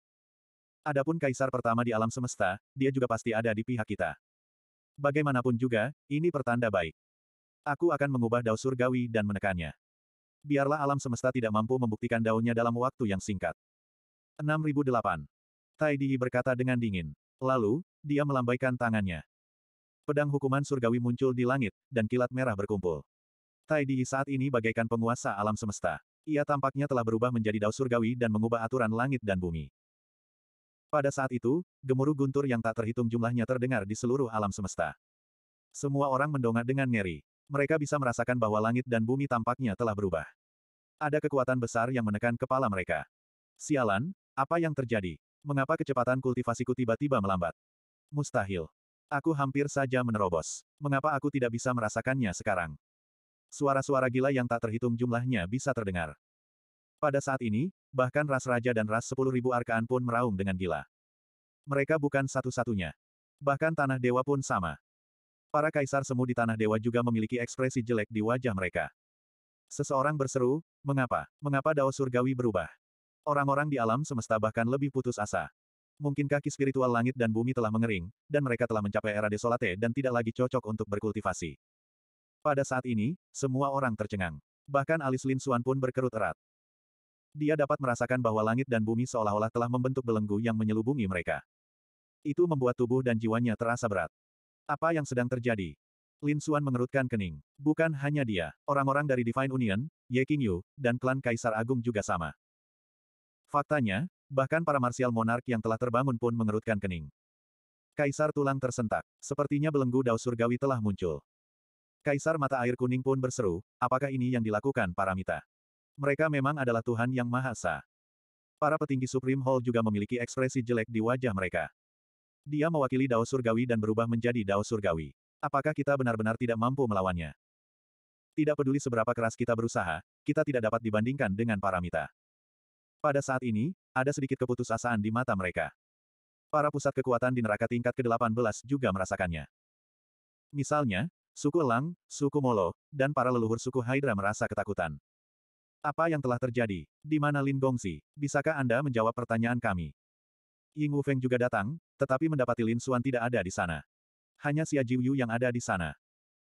Adapun kaisar pertama di alam semesta, dia juga pasti ada di pihak kita. Bagaimanapun juga, ini pertanda baik. Aku akan mengubah dao surgawi dan menekannya. Biarlah alam semesta tidak mampu membuktikan daunnya dalam waktu yang singkat. 6008. Tai Di berkata dengan dingin. Lalu, dia melambaikan tangannya. Pedang hukuman surgawi muncul di langit, dan kilat merah berkumpul. Tai Di saat ini bagaikan penguasa alam semesta. Ia tampaknya telah berubah menjadi dao surgawi dan mengubah aturan langit dan bumi. Pada saat itu, gemuruh guntur yang tak terhitung jumlahnya terdengar di seluruh alam semesta. Semua orang mendongak dengan ngeri. Mereka bisa merasakan bahwa langit dan bumi tampaknya telah berubah. Ada kekuatan besar yang menekan kepala mereka. Sialan, apa yang terjadi? Mengapa kecepatan kultivasiku tiba-tiba melambat? Mustahil. Aku hampir saja menerobos. Mengapa aku tidak bisa merasakannya sekarang? Suara-suara gila yang tak terhitung jumlahnya bisa terdengar. Pada saat ini, bahkan ras raja dan ras sepuluh ribu arkaan pun meraung dengan gila. Mereka bukan satu-satunya. Bahkan tanah dewa pun sama. Para kaisar semu di tanah dewa juga memiliki ekspresi jelek di wajah mereka. Seseorang berseru, mengapa? Mengapa dao surgawi berubah? Orang-orang di alam semesta bahkan lebih putus asa. Mungkin kaki spiritual langit dan bumi telah mengering, dan mereka telah mencapai era desolate dan tidak lagi cocok untuk berkultivasi. Pada saat ini, semua orang tercengang. Bahkan alis Lin Suan pun berkerut erat. Dia dapat merasakan bahwa langit dan bumi seolah-olah telah membentuk belenggu yang menyelubungi mereka. Itu membuat tubuh dan jiwanya terasa berat. Apa yang sedang terjadi? Lin Xuan mengerutkan kening. Bukan hanya dia, orang-orang dari Divine Union, Ye Yu, dan klan Kaisar Agung juga sama. Faktanya, bahkan para marsial monark yang telah terbangun pun mengerutkan kening. Kaisar tulang tersentak, sepertinya belenggu dao surgawi telah muncul. Kaisar mata air kuning pun berseru, apakah ini yang dilakukan para mita? Mereka memang adalah Tuhan yang Maha Esa. Para petinggi Supreme Hall juga memiliki ekspresi jelek di wajah mereka. Dia mewakili Dao Surgawi dan berubah menjadi Dao Surgawi. Apakah kita benar-benar tidak mampu melawannya? Tidak peduli seberapa keras kita berusaha, kita tidak dapat dibandingkan dengan paramita. Pada saat ini, ada sedikit keputusasaan di mata mereka. Para pusat kekuatan di neraka tingkat ke-18 juga merasakannya. Misalnya, suku Lang, suku Molo, dan para leluhur suku Hydra merasa ketakutan. Apa yang telah terjadi? Di mana Lin Gongzi? Bisakah Anda menjawab pertanyaan kami? Ying Wufeng juga datang, tetapi mendapati Lin Xuan tidak ada di sana. Hanya Xia Jiuyu yang ada di sana.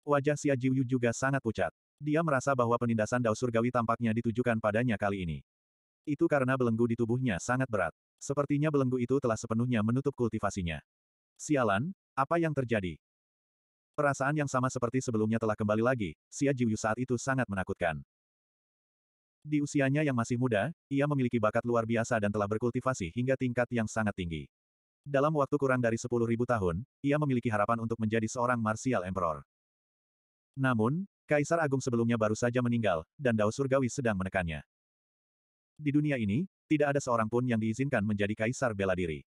Wajah Xia Jiuyu juga sangat pucat. Dia merasa bahwa penindasan Dao Surgawi tampaknya ditujukan padanya kali ini. Itu karena belenggu di tubuhnya sangat berat. Sepertinya belenggu itu telah sepenuhnya menutup kultivasinya. Sialan, apa yang terjadi? Perasaan yang sama seperti sebelumnya telah kembali lagi, Xia Jiuyu saat itu sangat menakutkan. Di usianya yang masih muda, ia memiliki bakat luar biasa dan telah berkultivasi hingga tingkat yang sangat tinggi. Dalam waktu kurang dari 10.000 tahun, ia memiliki harapan untuk menjadi seorang martial emperor. Namun, Kaisar Agung sebelumnya baru saja meninggal, dan Dao Surgawi sedang menekannya. Di dunia ini, tidak ada seorang pun yang diizinkan menjadi kaisar bela diri.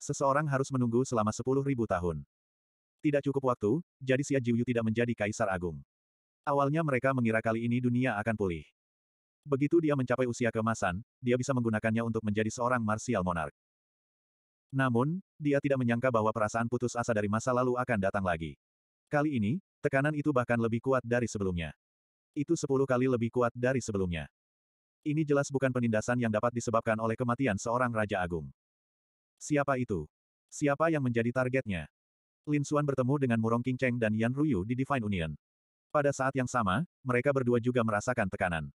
Seseorang harus menunggu selama 10.000 tahun. Tidak cukup waktu, jadi Xia Jiuyu tidak menjadi kaisar agung. Awalnya mereka mengira kali ini dunia akan pulih. Begitu dia mencapai usia kemasan, dia bisa menggunakannya untuk menjadi seorang martial monarch. Namun, dia tidak menyangka bahwa perasaan putus asa dari masa lalu akan datang lagi. Kali ini, tekanan itu bahkan lebih kuat dari sebelumnya. Itu sepuluh kali lebih kuat dari sebelumnya. Ini jelas bukan penindasan yang dapat disebabkan oleh kematian seorang Raja Agung. Siapa itu? Siapa yang menjadi targetnya? Lin Xuan bertemu dengan Murong Cheng dan Yan Ruyu di Divine Union. Pada saat yang sama, mereka berdua juga merasakan tekanan.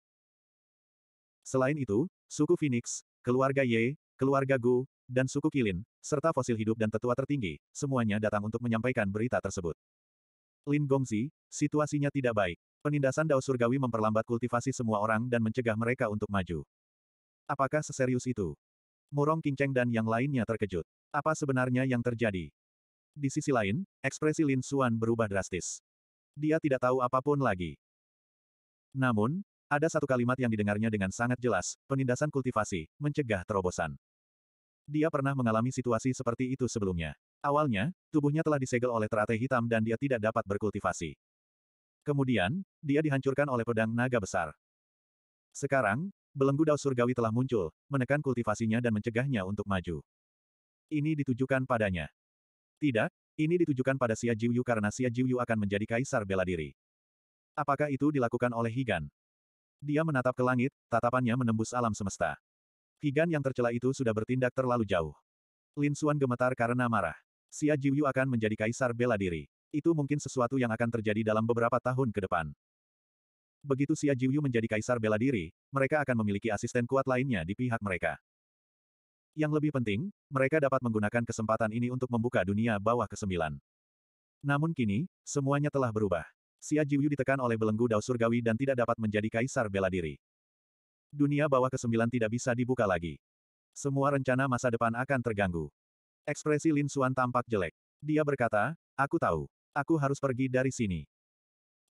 Selain itu, suku Phoenix, keluarga Ye, keluarga Gu, dan suku Kilin, serta fosil hidup dan tetua tertinggi, semuanya datang untuk menyampaikan berita tersebut. Lin Gongzi, situasinya tidak baik. Penindasan Dao Surgawi memperlambat kultivasi semua orang dan mencegah mereka untuk maju. Apakah seserius itu? Murong Kinceng dan yang lainnya terkejut. Apa sebenarnya yang terjadi? Di sisi lain, ekspresi Lin Xuan berubah drastis. Dia tidak tahu apapun lagi. Namun, ada satu kalimat yang didengarnya dengan sangat jelas, penindasan kultivasi, mencegah terobosan. Dia pernah mengalami situasi seperti itu sebelumnya. Awalnya, tubuhnya telah disegel oleh teratai hitam dan dia tidak dapat berkultivasi. Kemudian, dia dihancurkan oleh pedang naga besar. Sekarang, belenggu dao surgawi telah muncul, menekan kultivasinya dan mencegahnya untuk maju. Ini ditujukan padanya. Tidak, ini ditujukan pada Xia Jiuyu karena Xia Jiuyu akan menjadi kaisar bela diri. Apakah itu dilakukan oleh Higan? Dia menatap ke langit, tatapannya menembus alam semesta. Kigan yang tercela itu sudah bertindak terlalu jauh. Lin Suan gemetar karena marah. Xia Jiuyu akan menjadi kaisar bela diri. Itu mungkin sesuatu yang akan terjadi dalam beberapa tahun ke depan. Begitu Xia Jiuyu menjadi kaisar bela diri, mereka akan memiliki asisten kuat lainnya di pihak mereka. Yang lebih penting, mereka dapat menggunakan kesempatan ini untuk membuka dunia bawah kesembilan. Namun kini, semuanya telah berubah. Xia Jiuyu ditekan oleh belenggu dao surgawi dan tidak dapat menjadi kaisar bela diri. Dunia bawah ke-9 tidak bisa dibuka lagi. Semua rencana masa depan akan terganggu. Ekspresi Lin Xuan tampak jelek. Dia berkata, aku tahu. Aku harus pergi dari sini.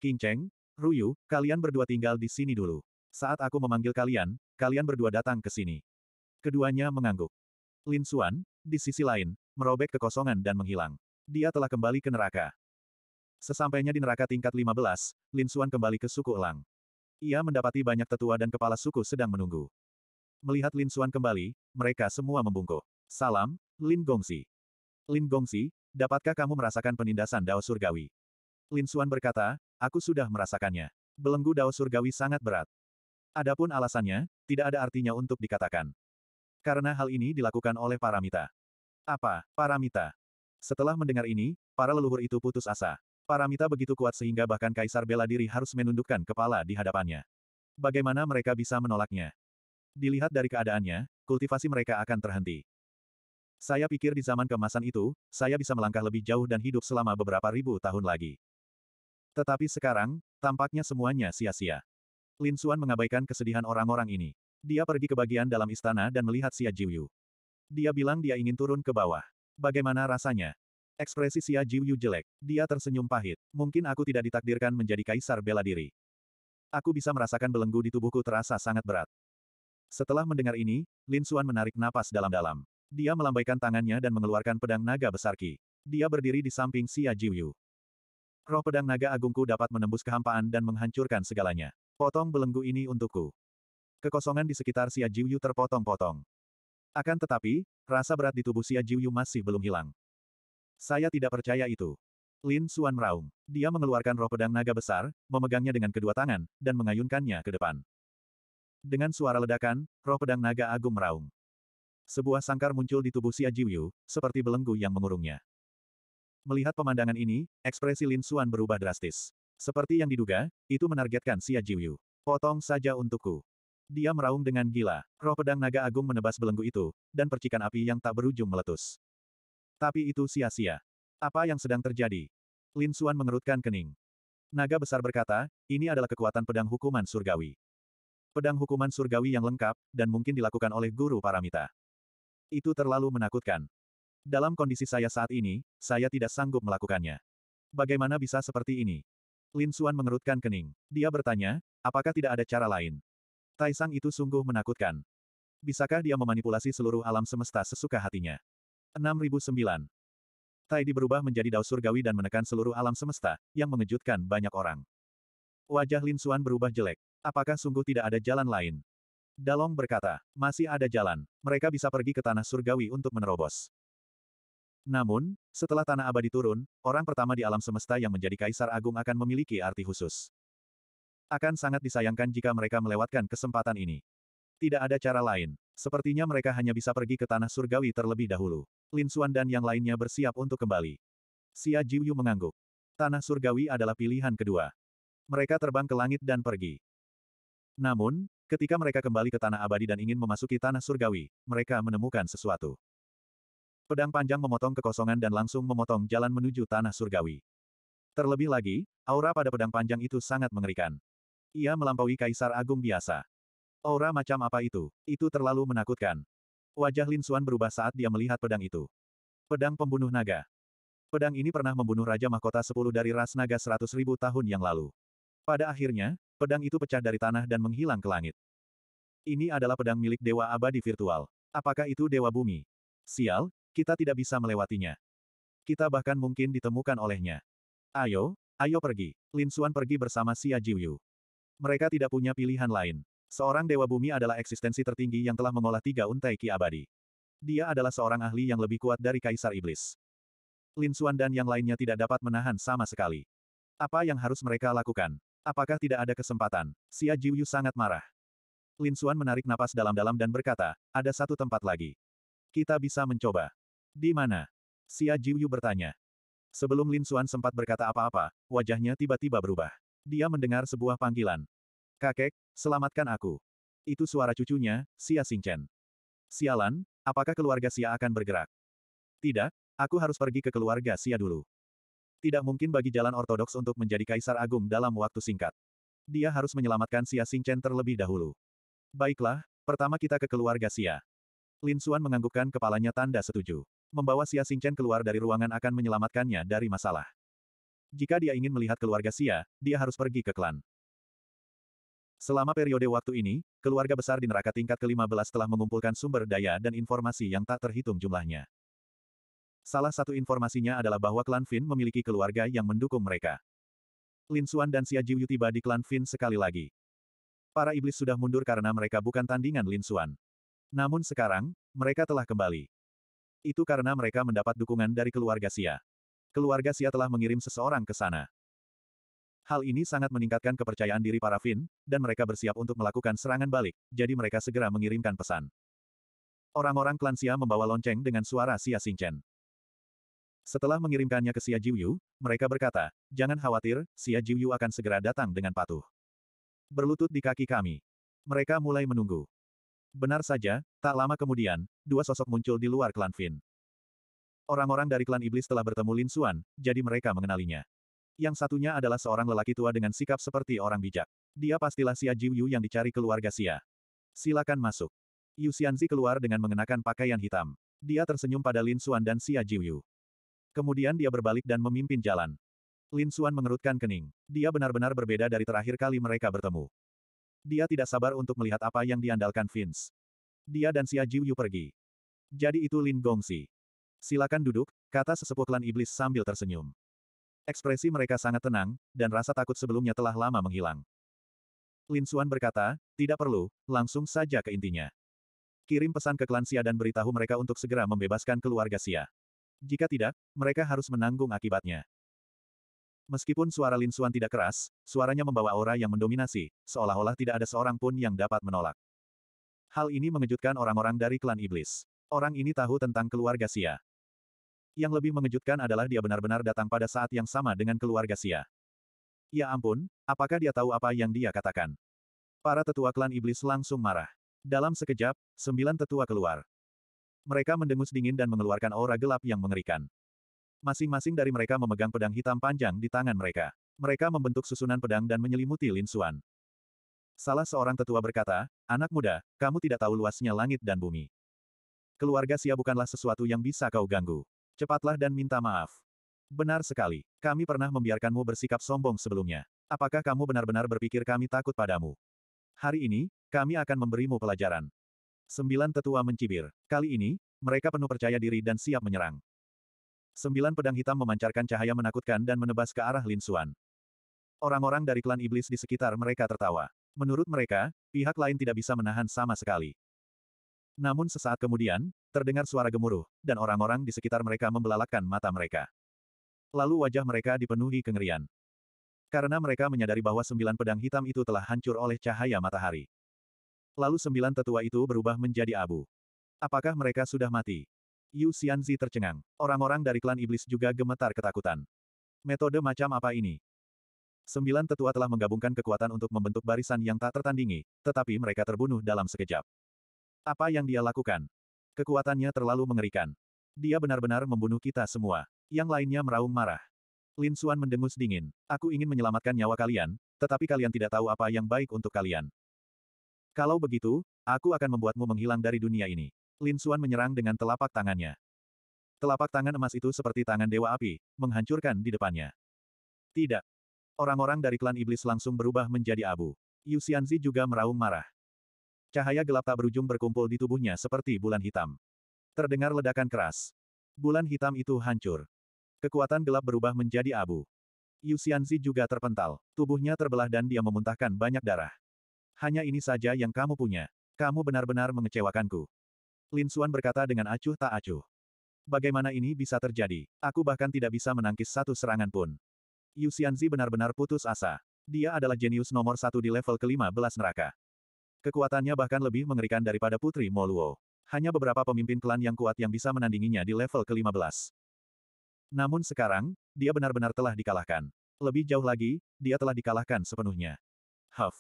King Cheng, Ruyu, kalian berdua tinggal di sini dulu. Saat aku memanggil kalian, kalian berdua datang ke sini. Keduanya mengangguk. Lin Xuan, di sisi lain, merobek kekosongan dan menghilang. Dia telah kembali ke neraka. Sesampainya di neraka tingkat 15, Lin Suan kembali ke suku Elang. Ia mendapati banyak tetua dan kepala suku sedang menunggu. Melihat Lin Suan kembali, mereka semua membungkuk. Salam, Lin Gongsi. Lin Gongsi, dapatkah kamu merasakan penindasan Dao Surgawi? Lin Suan berkata, aku sudah merasakannya. Belenggu Dao Surgawi sangat berat. Adapun alasannya, tidak ada artinya untuk dikatakan. Karena hal ini dilakukan oleh paramita. Apa, paramita? Setelah mendengar ini, para leluhur itu putus asa. Paramita begitu kuat sehingga bahkan Kaisar bela diri harus menundukkan kepala di hadapannya. Bagaimana mereka bisa menolaknya? Dilihat dari keadaannya, kultivasi mereka akan terhenti. Saya pikir di zaman kemasan itu, saya bisa melangkah lebih jauh dan hidup selama beberapa ribu tahun lagi. Tetapi sekarang, tampaknya semuanya sia-sia. Lin Xuan mengabaikan kesedihan orang-orang ini. Dia pergi ke bagian dalam istana dan melihat Xia Jiuyu. Dia bilang dia ingin turun ke bawah. Bagaimana rasanya? Ekspresi Xia Jiuyu jelek. Dia tersenyum pahit. Mungkin aku tidak ditakdirkan menjadi kaisar bela diri. Aku bisa merasakan belenggu di tubuhku terasa sangat berat. Setelah mendengar ini, Lin Xuan menarik napas dalam-dalam. Dia melambaikan tangannya dan mengeluarkan pedang naga besar Ki. Dia berdiri di samping Xia Jiuyu. Roh pedang naga agungku dapat menembus kehampaan dan menghancurkan segalanya. Potong belenggu ini untukku. Kekosongan di sekitar Xia Jiuyu terpotong-potong. Akan tetapi, rasa berat di tubuh Xia Jiuyu masih belum hilang. Saya tidak percaya itu. Lin Suan meraung. Dia mengeluarkan roh pedang naga besar, memegangnya dengan kedua tangan, dan mengayunkannya ke depan. Dengan suara ledakan, roh pedang naga agung meraung. Sebuah sangkar muncul di tubuh Xia Jiwyu, seperti belenggu yang mengurungnya. Melihat pemandangan ini, ekspresi Lin Suan berubah drastis. Seperti yang diduga, itu menargetkan Xia Jiwyu. Potong saja untukku. Dia meraung dengan gila. Roh pedang naga agung menebas belenggu itu, dan percikan api yang tak berujung meletus. Tapi itu sia-sia. Apa yang sedang terjadi? Lin Xuan mengerutkan kening. Naga besar berkata, ini adalah kekuatan pedang hukuman surgawi. Pedang hukuman surgawi yang lengkap, dan mungkin dilakukan oleh guru paramita. Itu terlalu menakutkan. Dalam kondisi saya saat ini, saya tidak sanggup melakukannya. Bagaimana bisa seperti ini? Lin Xuan mengerutkan kening. Dia bertanya, apakah tidak ada cara lain? Taisang itu sungguh menakutkan. Bisakah dia memanipulasi seluruh alam semesta sesuka hatinya? 6009. Taidi berubah menjadi Dao surgawi dan menekan seluruh alam semesta, yang mengejutkan banyak orang. Wajah Lin Suan berubah jelek. Apakah sungguh tidak ada jalan lain? Dalong berkata, masih ada jalan. Mereka bisa pergi ke tanah surgawi untuk menerobos. Namun, setelah tanah abadi turun, orang pertama di alam semesta yang menjadi kaisar agung akan memiliki arti khusus. Akan sangat disayangkan jika mereka melewatkan kesempatan ini. Tidak ada cara lain. Sepertinya mereka hanya bisa pergi ke tanah surgawi terlebih dahulu. Lin Xuan dan yang lainnya bersiap untuk kembali. Xia Jiuyu mengangguk. Tanah surgawi adalah pilihan kedua. Mereka terbang ke langit dan pergi. Namun, ketika mereka kembali ke tanah abadi dan ingin memasuki tanah surgawi, mereka menemukan sesuatu. Pedang panjang memotong kekosongan dan langsung memotong jalan menuju tanah surgawi. Terlebih lagi, aura pada pedang panjang itu sangat mengerikan. Ia melampaui kaisar agung biasa. Aura macam apa itu? Itu terlalu menakutkan. Wajah Lin Suan berubah saat dia melihat pedang itu. Pedang pembunuh naga. Pedang ini pernah membunuh Raja Mahkota 10 dari ras naga 100.000 tahun yang lalu. Pada akhirnya, pedang itu pecah dari tanah dan menghilang ke langit. Ini adalah pedang milik Dewa Abadi Virtual. Apakah itu Dewa Bumi? Sial, kita tidak bisa melewatinya. Kita bahkan mungkin ditemukan olehnya. Ayo, ayo pergi. Lin Suan pergi bersama Xia Jiuyu. Mereka tidak punya pilihan lain. Seorang dewa bumi adalah eksistensi tertinggi yang telah mengolah tiga untai ki abadi. Dia adalah seorang ahli yang lebih kuat dari Kaisar Iblis. Lin Xuan dan yang lainnya tidak dapat menahan sama sekali. Apa yang harus mereka lakukan? Apakah tidak ada kesempatan? Xia Jiuyu sangat marah. Lin Xuan menarik napas dalam-dalam dan berkata, ada satu tempat lagi. Kita bisa mencoba. Di mana? Xia Jiuyu bertanya. Sebelum Lin Xuan sempat berkata apa-apa, wajahnya tiba-tiba berubah. Dia mendengar sebuah panggilan. Kakek, selamatkan aku. Itu suara cucunya, Xia Xingchen. Sialan, apakah keluarga Sia akan bergerak? Tidak, aku harus pergi ke keluarga Sia dulu. Tidak mungkin bagi jalan ortodoks untuk menjadi kaisar agung dalam waktu singkat. Dia harus menyelamatkan Xia Xingchen terlebih dahulu. Baiklah, pertama kita ke keluarga Sia. Lin Xuan menganggukkan kepalanya tanda setuju. Membawa Xia Xingchen keluar dari ruangan akan menyelamatkannya dari masalah. Jika dia ingin melihat keluarga Sia, dia harus pergi ke klan. Selama periode waktu ini, keluarga besar di neraka tingkat ke-15 telah mengumpulkan sumber daya dan informasi yang tak terhitung jumlahnya. Salah satu informasinya adalah bahwa klan Finn memiliki keluarga yang mendukung mereka. Lin Xuan dan Xia Jiuyu tiba di klan Finn sekali lagi. Para iblis sudah mundur karena mereka bukan tandingan Lin Xuan. Namun sekarang, mereka telah kembali. Itu karena mereka mendapat dukungan dari keluarga Xia. Keluarga Xia telah mengirim seseorang ke sana. Hal ini sangat meningkatkan kepercayaan diri para Fin, dan mereka bersiap untuk melakukan serangan balik, jadi mereka segera mengirimkan pesan. Orang-orang klan Xia membawa lonceng dengan suara Xia Xingchen. Setelah mengirimkannya ke Xia Jiuyu, mereka berkata, jangan khawatir, Xia Jiuyu akan segera datang dengan patuh. Berlutut di kaki kami. Mereka mulai menunggu. Benar saja, tak lama kemudian, dua sosok muncul di luar klan Fin. Orang-orang dari klan iblis telah bertemu Lin Xuan, jadi mereka mengenalinya. Yang satunya adalah seorang lelaki tua dengan sikap seperti orang bijak. Dia pastilah Xia Jiuyu yang dicari keluarga Xia. Silakan masuk. Yu Xianzi keluar dengan mengenakan pakaian hitam. Dia tersenyum pada Lin Xuan dan Xia Jiuyu. Kemudian dia berbalik dan memimpin jalan. Lin Xuan mengerutkan kening. Dia benar-benar berbeda dari terakhir kali mereka bertemu. Dia tidak sabar untuk melihat apa yang diandalkan Vince. Dia dan Xia Jiuyu pergi. Jadi itu Lin Gongxi. Silakan duduk, kata sesepuh klan iblis sambil tersenyum. Ekspresi mereka sangat tenang, dan rasa takut sebelumnya telah lama menghilang. Lin Suan berkata, tidak perlu, langsung saja ke intinya. Kirim pesan ke klan Xia dan beritahu mereka untuk segera membebaskan keluarga Xia. Jika tidak, mereka harus menanggung akibatnya. Meskipun suara Lin Suan tidak keras, suaranya membawa aura yang mendominasi, seolah-olah tidak ada seorang pun yang dapat menolak. Hal ini mengejutkan orang-orang dari klan iblis. Orang ini tahu tentang keluarga Xia. Yang lebih mengejutkan adalah dia benar-benar datang pada saat yang sama dengan keluarga Sia. Ya ampun, apakah dia tahu apa yang dia katakan? Para tetua klan iblis langsung marah. Dalam sekejap, sembilan tetua keluar. Mereka mendengus dingin dan mengeluarkan aura gelap yang mengerikan. Masing-masing dari mereka memegang pedang hitam panjang di tangan mereka. Mereka membentuk susunan pedang dan menyelimuti Lin Xuan. Salah seorang tetua berkata, Anak muda, kamu tidak tahu luasnya langit dan bumi. Keluarga Sia bukanlah sesuatu yang bisa kau ganggu. Cepatlah dan minta maaf. Benar sekali. Kami pernah membiarkanmu bersikap sombong sebelumnya. Apakah kamu benar-benar berpikir kami takut padamu? Hari ini, kami akan memberimu pelajaran. Sembilan tetua mencibir. Kali ini, mereka penuh percaya diri dan siap menyerang. Sembilan pedang hitam memancarkan cahaya menakutkan dan menebas ke arah Lin Xuan. Orang-orang dari klan iblis di sekitar mereka tertawa. Menurut mereka, pihak lain tidak bisa menahan sama sekali. Namun sesaat kemudian, terdengar suara gemuruh, dan orang-orang di sekitar mereka membelalakan mata mereka. Lalu wajah mereka dipenuhi kengerian. Karena mereka menyadari bahwa sembilan pedang hitam itu telah hancur oleh cahaya matahari. Lalu sembilan tetua itu berubah menjadi abu. Apakah mereka sudah mati? Yu Xianzi tercengang. Orang-orang dari klan iblis juga gemetar ketakutan. Metode macam apa ini? Sembilan tetua telah menggabungkan kekuatan untuk membentuk barisan yang tak tertandingi, tetapi mereka terbunuh dalam sekejap. Apa yang dia lakukan? Kekuatannya terlalu mengerikan. Dia benar-benar membunuh kita semua. Yang lainnya meraung marah. Lin Suan mendengus dingin. Aku ingin menyelamatkan nyawa kalian, tetapi kalian tidak tahu apa yang baik untuk kalian. Kalau begitu, aku akan membuatmu menghilang dari dunia ini. Lin Suan menyerang dengan telapak tangannya. Telapak tangan emas itu seperti tangan dewa api, menghancurkan di depannya. Tidak. Orang-orang dari klan iblis langsung berubah menjadi abu. Yu Xianzi juga meraung marah. Cahaya gelap tak berujung berkumpul di tubuhnya seperti bulan hitam. Terdengar ledakan keras. Bulan hitam itu hancur. Kekuatan gelap berubah menjadi abu. Yu Xianzi juga terpental. Tubuhnya terbelah dan dia memuntahkan banyak darah. Hanya ini saja yang kamu punya. Kamu benar-benar mengecewakanku. Lin Xuan berkata dengan acuh tak acuh. Bagaimana ini bisa terjadi? Aku bahkan tidak bisa menangkis satu serangan pun. Yu Xianzi benar-benar putus asa. Dia adalah jenius nomor satu di level kelima belas neraka. Kekuatannya bahkan lebih mengerikan daripada Putri Moluo. Hanya beberapa pemimpin klan yang kuat yang bisa menandinginya di level ke-15. Namun sekarang, dia benar-benar telah dikalahkan. Lebih jauh lagi, dia telah dikalahkan sepenuhnya. Huff.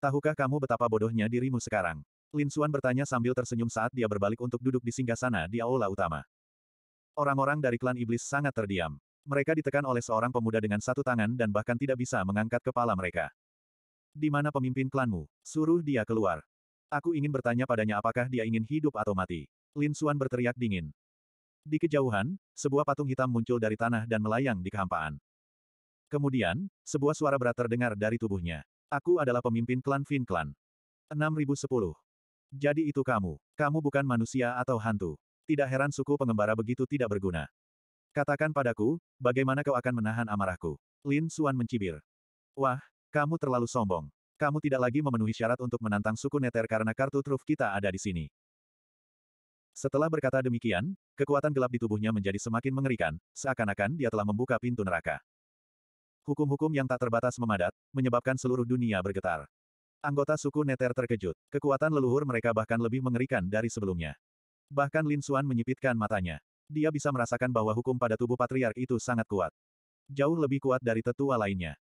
Tahukah kamu betapa bodohnya dirimu sekarang? Lin Xuan bertanya sambil tersenyum saat dia berbalik untuk duduk di singgah sana di aula utama. Orang-orang dari klan iblis sangat terdiam. Mereka ditekan oleh seorang pemuda dengan satu tangan dan bahkan tidak bisa mengangkat kepala mereka. Di mana pemimpin klanmu? Suruh dia keluar. Aku ingin bertanya padanya apakah dia ingin hidup atau mati. Lin Xuan berteriak dingin. Di kejauhan, sebuah patung hitam muncul dari tanah dan melayang di kehampaan. Kemudian, sebuah suara berat terdengar dari tubuhnya. Aku adalah pemimpin klan Fin Clan. 6010. Jadi itu kamu. Kamu bukan manusia atau hantu. Tidak heran suku pengembara begitu tidak berguna. Katakan padaku, bagaimana kau akan menahan amarahku? Lin Suan mencibir. Wah, kamu terlalu sombong. Kamu tidak lagi memenuhi syarat untuk menantang suku Neter karena kartu truf kita ada di sini. Setelah berkata demikian, kekuatan gelap di tubuhnya menjadi semakin mengerikan, seakan-akan dia telah membuka pintu neraka. Hukum-hukum yang tak terbatas memadat, menyebabkan seluruh dunia bergetar. Anggota suku Neter terkejut, kekuatan leluhur mereka bahkan lebih mengerikan dari sebelumnya. Bahkan Lin Suan menyipitkan matanya. Dia bisa merasakan bahwa hukum pada tubuh patriark itu sangat kuat. Jauh lebih kuat dari tetua lainnya.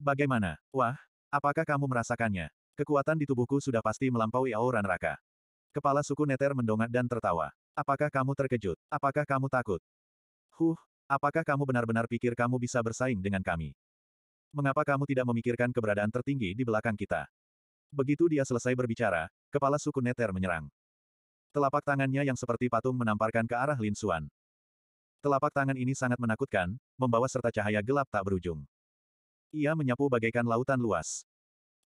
Bagaimana? Wah, apakah kamu merasakannya? Kekuatan di tubuhku sudah pasti melampaui aura neraka. Kepala suku Neter mendongak dan tertawa. Apakah kamu terkejut? Apakah kamu takut? Huh, apakah kamu benar-benar pikir kamu bisa bersaing dengan kami? Mengapa kamu tidak memikirkan keberadaan tertinggi di belakang kita? Begitu dia selesai berbicara, kepala suku Neter menyerang. Telapak tangannya yang seperti patung menamparkan ke arah Lin Suan. Telapak tangan ini sangat menakutkan, membawa serta cahaya gelap tak berujung. Ia menyapu bagaikan lautan luas.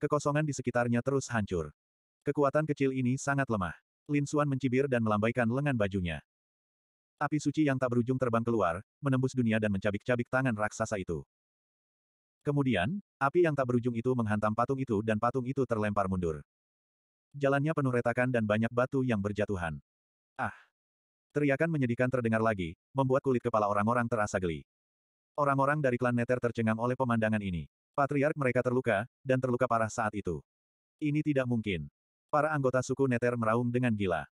Kekosongan di sekitarnya terus hancur. Kekuatan kecil ini sangat lemah. Lin Suan mencibir dan melambaikan lengan bajunya. Api suci yang tak berujung terbang keluar, menembus dunia dan mencabik-cabik tangan raksasa itu. Kemudian, api yang tak berujung itu menghantam patung itu dan patung itu terlempar mundur. Jalannya penuh retakan dan banyak batu yang berjatuhan. Ah! Teriakan menyedihkan terdengar lagi, membuat kulit kepala orang-orang terasa geli. Orang-orang dari klan Neter tercengang oleh pemandangan ini. Patriark mereka terluka, dan terluka parah saat itu. Ini tidak mungkin. Para anggota suku Neter meraung dengan gila.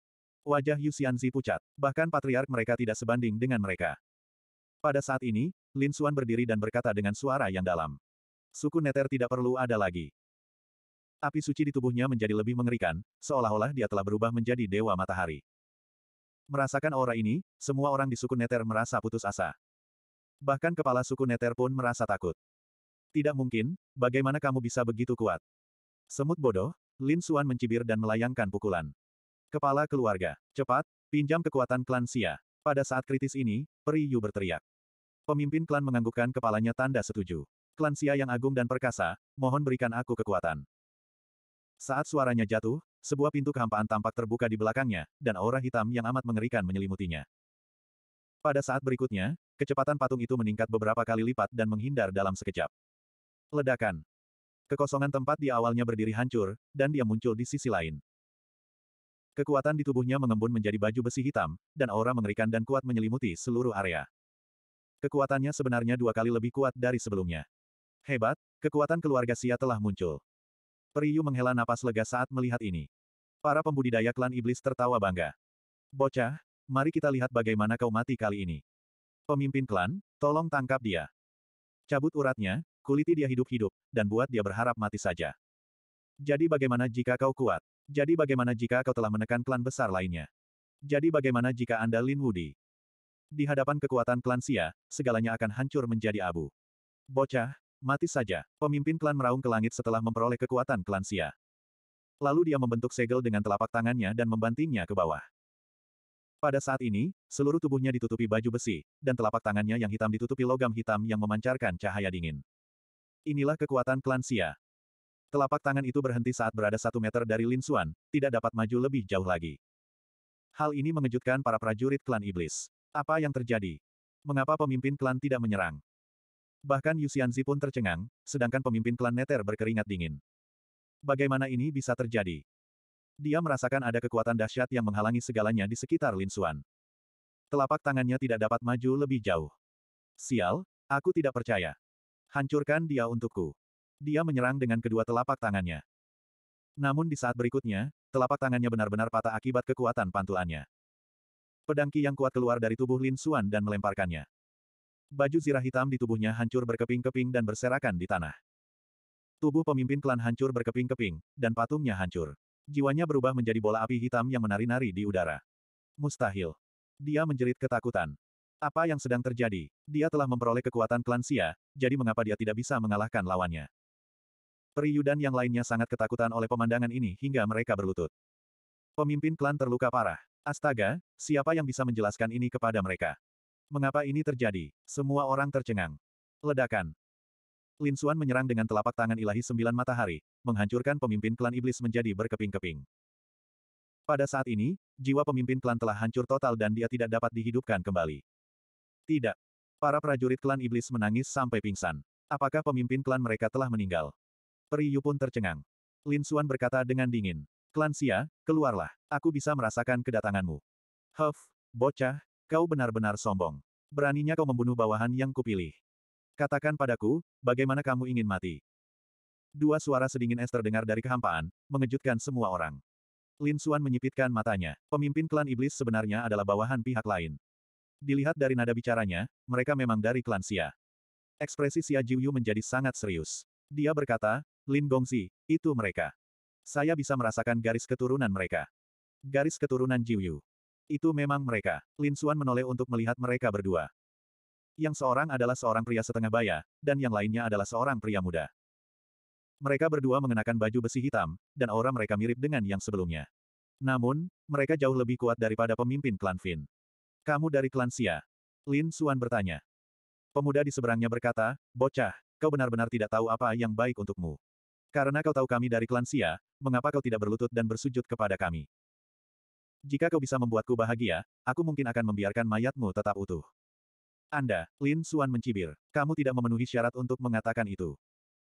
Wajah Yusianzi pucat, bahkan patriark mereka tidak sebanding dengan mereka. Pada saat ini, Lin Xuan berdiri dan berkata dengan suara yang dalam. Suku Neter tidak perlu ada lagi. Api suci di tubuhnya menjadi lebih mengerikan, seolah-olah dia telah berubah menjadi Dewa Matahari. Merasakan aura ini, semua orang di suku Neter merasa putus asa. Bahkan kepala suku Neter pun merasa takut. Tidak mungkin, bagaimana kamu bisa begitu kuat? Semut bodoh, Lin Suan mencibir dan melayangkan pukulan. Kepala keluarga, cepat, pinjam kekuatan klan Sia. Pada saat kritis ini, Peri Yu berteriak. Pemimpin klan menganggukkan kepalanya tanda setuju. Klan Sia yang agung dan perkasa, mohon berikan aku kekuatan. Saat suaranya jatuh, sebuah pintu kehampaan tampak terbuka di belakangnya, dan aura hitam yang amat mengerikan menyelimutinya. Pada saat berikutnya, Kecepatan patung itu meningkat beberapa kali lipat dan menghindar dalam sekejap. Ledakan. Kekosongan tempat di awalnya berdiri hancur, dan dia muncul di sisi lain. Kekuatan di tubuhnya mengembun menjadi baju besi hitam, dan aura mengerikan dan kuat menyelimuti seluruh area. Kekuatannya sebenarnya dua kali lebih kuat dari sebelumnya. Hebat, kekuatan keluarga Sia telah muncul. Periyu menghela napas lega saat melihat ini. Para pembudidaya klan iblis tertawa bangga. Bocah, mari kita lihat bagaimana kau mati kali ini. Pemimpin klan, tolong tangkap dia. Cabut uratnya, kuliti dia hidup-hidup, dan buat dia berharap mati saja. Jadi bagaimana jika kau kuat? Jadi bagaimana jika kau telah menekan klan besar lainnya? Jadi bagaimana jika Anda Lin Wudi? Di hadapan kekuatan klan Sia, segalanya akan hancur menjadi abu. Bocah, mati saja. Pemimpin klan meraung ke langit setelah memperoleh kekuatan klan Sia. Lalu dia membentuk segel dengan telapak tangannya dan membantingnya ke bawah. Pada saat ini, seluruh tubuhnya ditutupi baju besi, dan telapak tangannya yang hitam ditutupi logam hitam yang memancarkan cahaya dingin. Inilah kekuatan klan Xia. Telapak tangan itu berhenti saat berada satu meter dari Lin Xuan, tidak dapat maju lebih jauh lagi. Hal ini mengejutkan para prajurit klan iblis. Apa yang terjadi? Mengapa pemimpin klan tidak menyerang? Bahkan Xianzi pun tercengang, sedangkan pemimpin klan Neter berkeringat dingin. Bagaimana ini bisa terjadi? Dia merasakan ada kekuatan dahsyat yang menghalangi segalanya di sekitar Lin Xuan. Telapak tangannya tidak dapat maju lebih jauh. Sial, aku tidak percaya. Hancurkan dia untukku. Dia menyerang dengan kedua telapak tangannya. Namun di saat berikutnya, telapak tangannya benar-benar patah akibat kekuatan pantulannya. Pedang yang kuat keluar dari tubuh Lin Xuan dan melemparkannya. Baju zirah hitam di tubuhnya hancur berkeping-keping dan berserakan di tanah. Tubuh pemimpin klan hancur berkeping-keping, dan patungnya hancur. Jiwanya berubah menjadi bola api hitam yang menari-nari di udara. Mustahil. Dia menjerit ketakutan. Apa yang sedang terjadi? Dia telah memperoleh kekuatan klan Sia, jadi mengapa dia tidak bisa mengalahkan lawannya? Periyu yang lainnya sangat ketakutan oleh pemandangan ini hingga mereka berlutut. Pemimpin klan terluka parah. Astaga, siapa yang bisa menjelaskan ini kepada mereka? Mengapa ini terjadi? Semua orang tercengang. Ledakan. Lin Xuan menyerang dengan telapak tangan ilahi sembilan matahari, menghancurkan pemimpin klan iblis menjadi berkeping-keping. Pada saat ini, jiwa pemimpin klan telah hancur total dan dia tidak dapat dihidupkan kembali. Tidak. Para prajurit klan iblis menangis sampai pingsan. Apakah pemimpin klan mereka telah meninggal? Periyu pun tercengang. Lin Xuan berkata dengan dingin. Klan Xia, keluarlah. Aku bisa merasakan kedatanganmu. Huff, bocah, kau benar-benar sombong. Beraninya kau membunuh bawahan yang kupilih. Katakan padaku, bagaimana kamu ingin mati? Dua suara sedingin es terdengar dari kehampaan, mengejutkan semua orang. Lin Xuan menyipitkan matanya. Pemimpin klan iblis sebenarnya adalah bawahan pihak lain. Dilihat dari nada bicaranya, mereka memang dari klan Xia. Ekspresi Xia Jiuyu menjadi sangat serius. Dia berkata, Lin Gongzi, itu mereka. Saya bisa merasakan garis keturunan mereka. Garis keturunan Jiuyu. Itu memang mereka. Lin Xuan menoleh untuk melihat mereka berdua. Yang seorang adalah seorang pria setengah baya, dan yang lainnya adalah seorang pria muda. Mereka berdua mengenakan baju besi hitam, dan aura mereka mirip dengan yang sebelumnya. Namun, mereka jauh lebih kuat daripada pemimpin klan Finn. Kamu dari klan Sia, Lin Suan bertanya. Pemuda di seberangnya berkata, Bocah, kau benar-benar tidak tahu apa yang baik untukmu. Karena kau tahu kami dari klan Sia, mengapa kau tidak berlutut dan bersujud kepada kami? Jika kau bisa membuatku bahagia, aku mungkin akan membiarkan mayatmu tetap utuh. Anda, Lin Suan mencibir. Kamu tidak memenuhi syarat untuk mengatakan itu.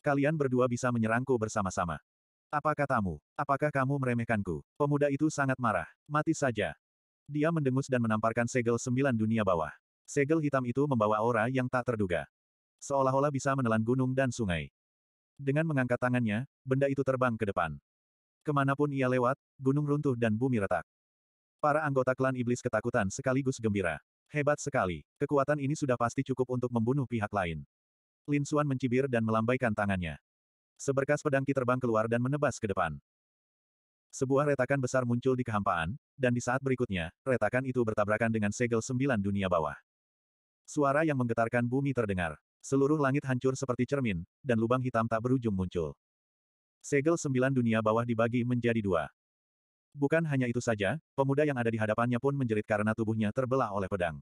Kalian berdua bisa menyerangku bersama-sama. Apa katamu? Apakah kamu meremehkanku? Pemuda itu sangat marah. Mati saja. Dia mendengus dan menamparkan segel sembilan dunia bawah. Segel hitam itu membawa aura yang tak terduga. Seolah-olah bisa menelan gunung dan sungai. Dengan mengangkat tangannya, benda itu terbang ke depan. Kemanapun ia lewat, gunung runtuh dan bumi retak. Para anggota klan iblis ketakutan sekaligus gembira. Hebat sekali. Kekuatan ini sudah pasti cukup untuk membunuh pihak lain. Lin Suan mencibir dan melambaikan tangannya. Seberkas pedang Ki terbang keluar dan menebas ke depan. Sebuah retakan besar muncul di kehampaan, dan di saat berikutnya, retakan itu bertabrakan dengan segel sembilan dunia bawah. Suara yang menggetarkan bumi terdengar. Seluruh langit hancur seperti cermin, dan lubang hitam tak berujung muncul. Segel sembilan dunia bawah dibagi menjadi dua. Bukan hanya itu saja, pemuda yang ada di hadapannya pun menjerit karena tubuhnya terbelah oleh pedang.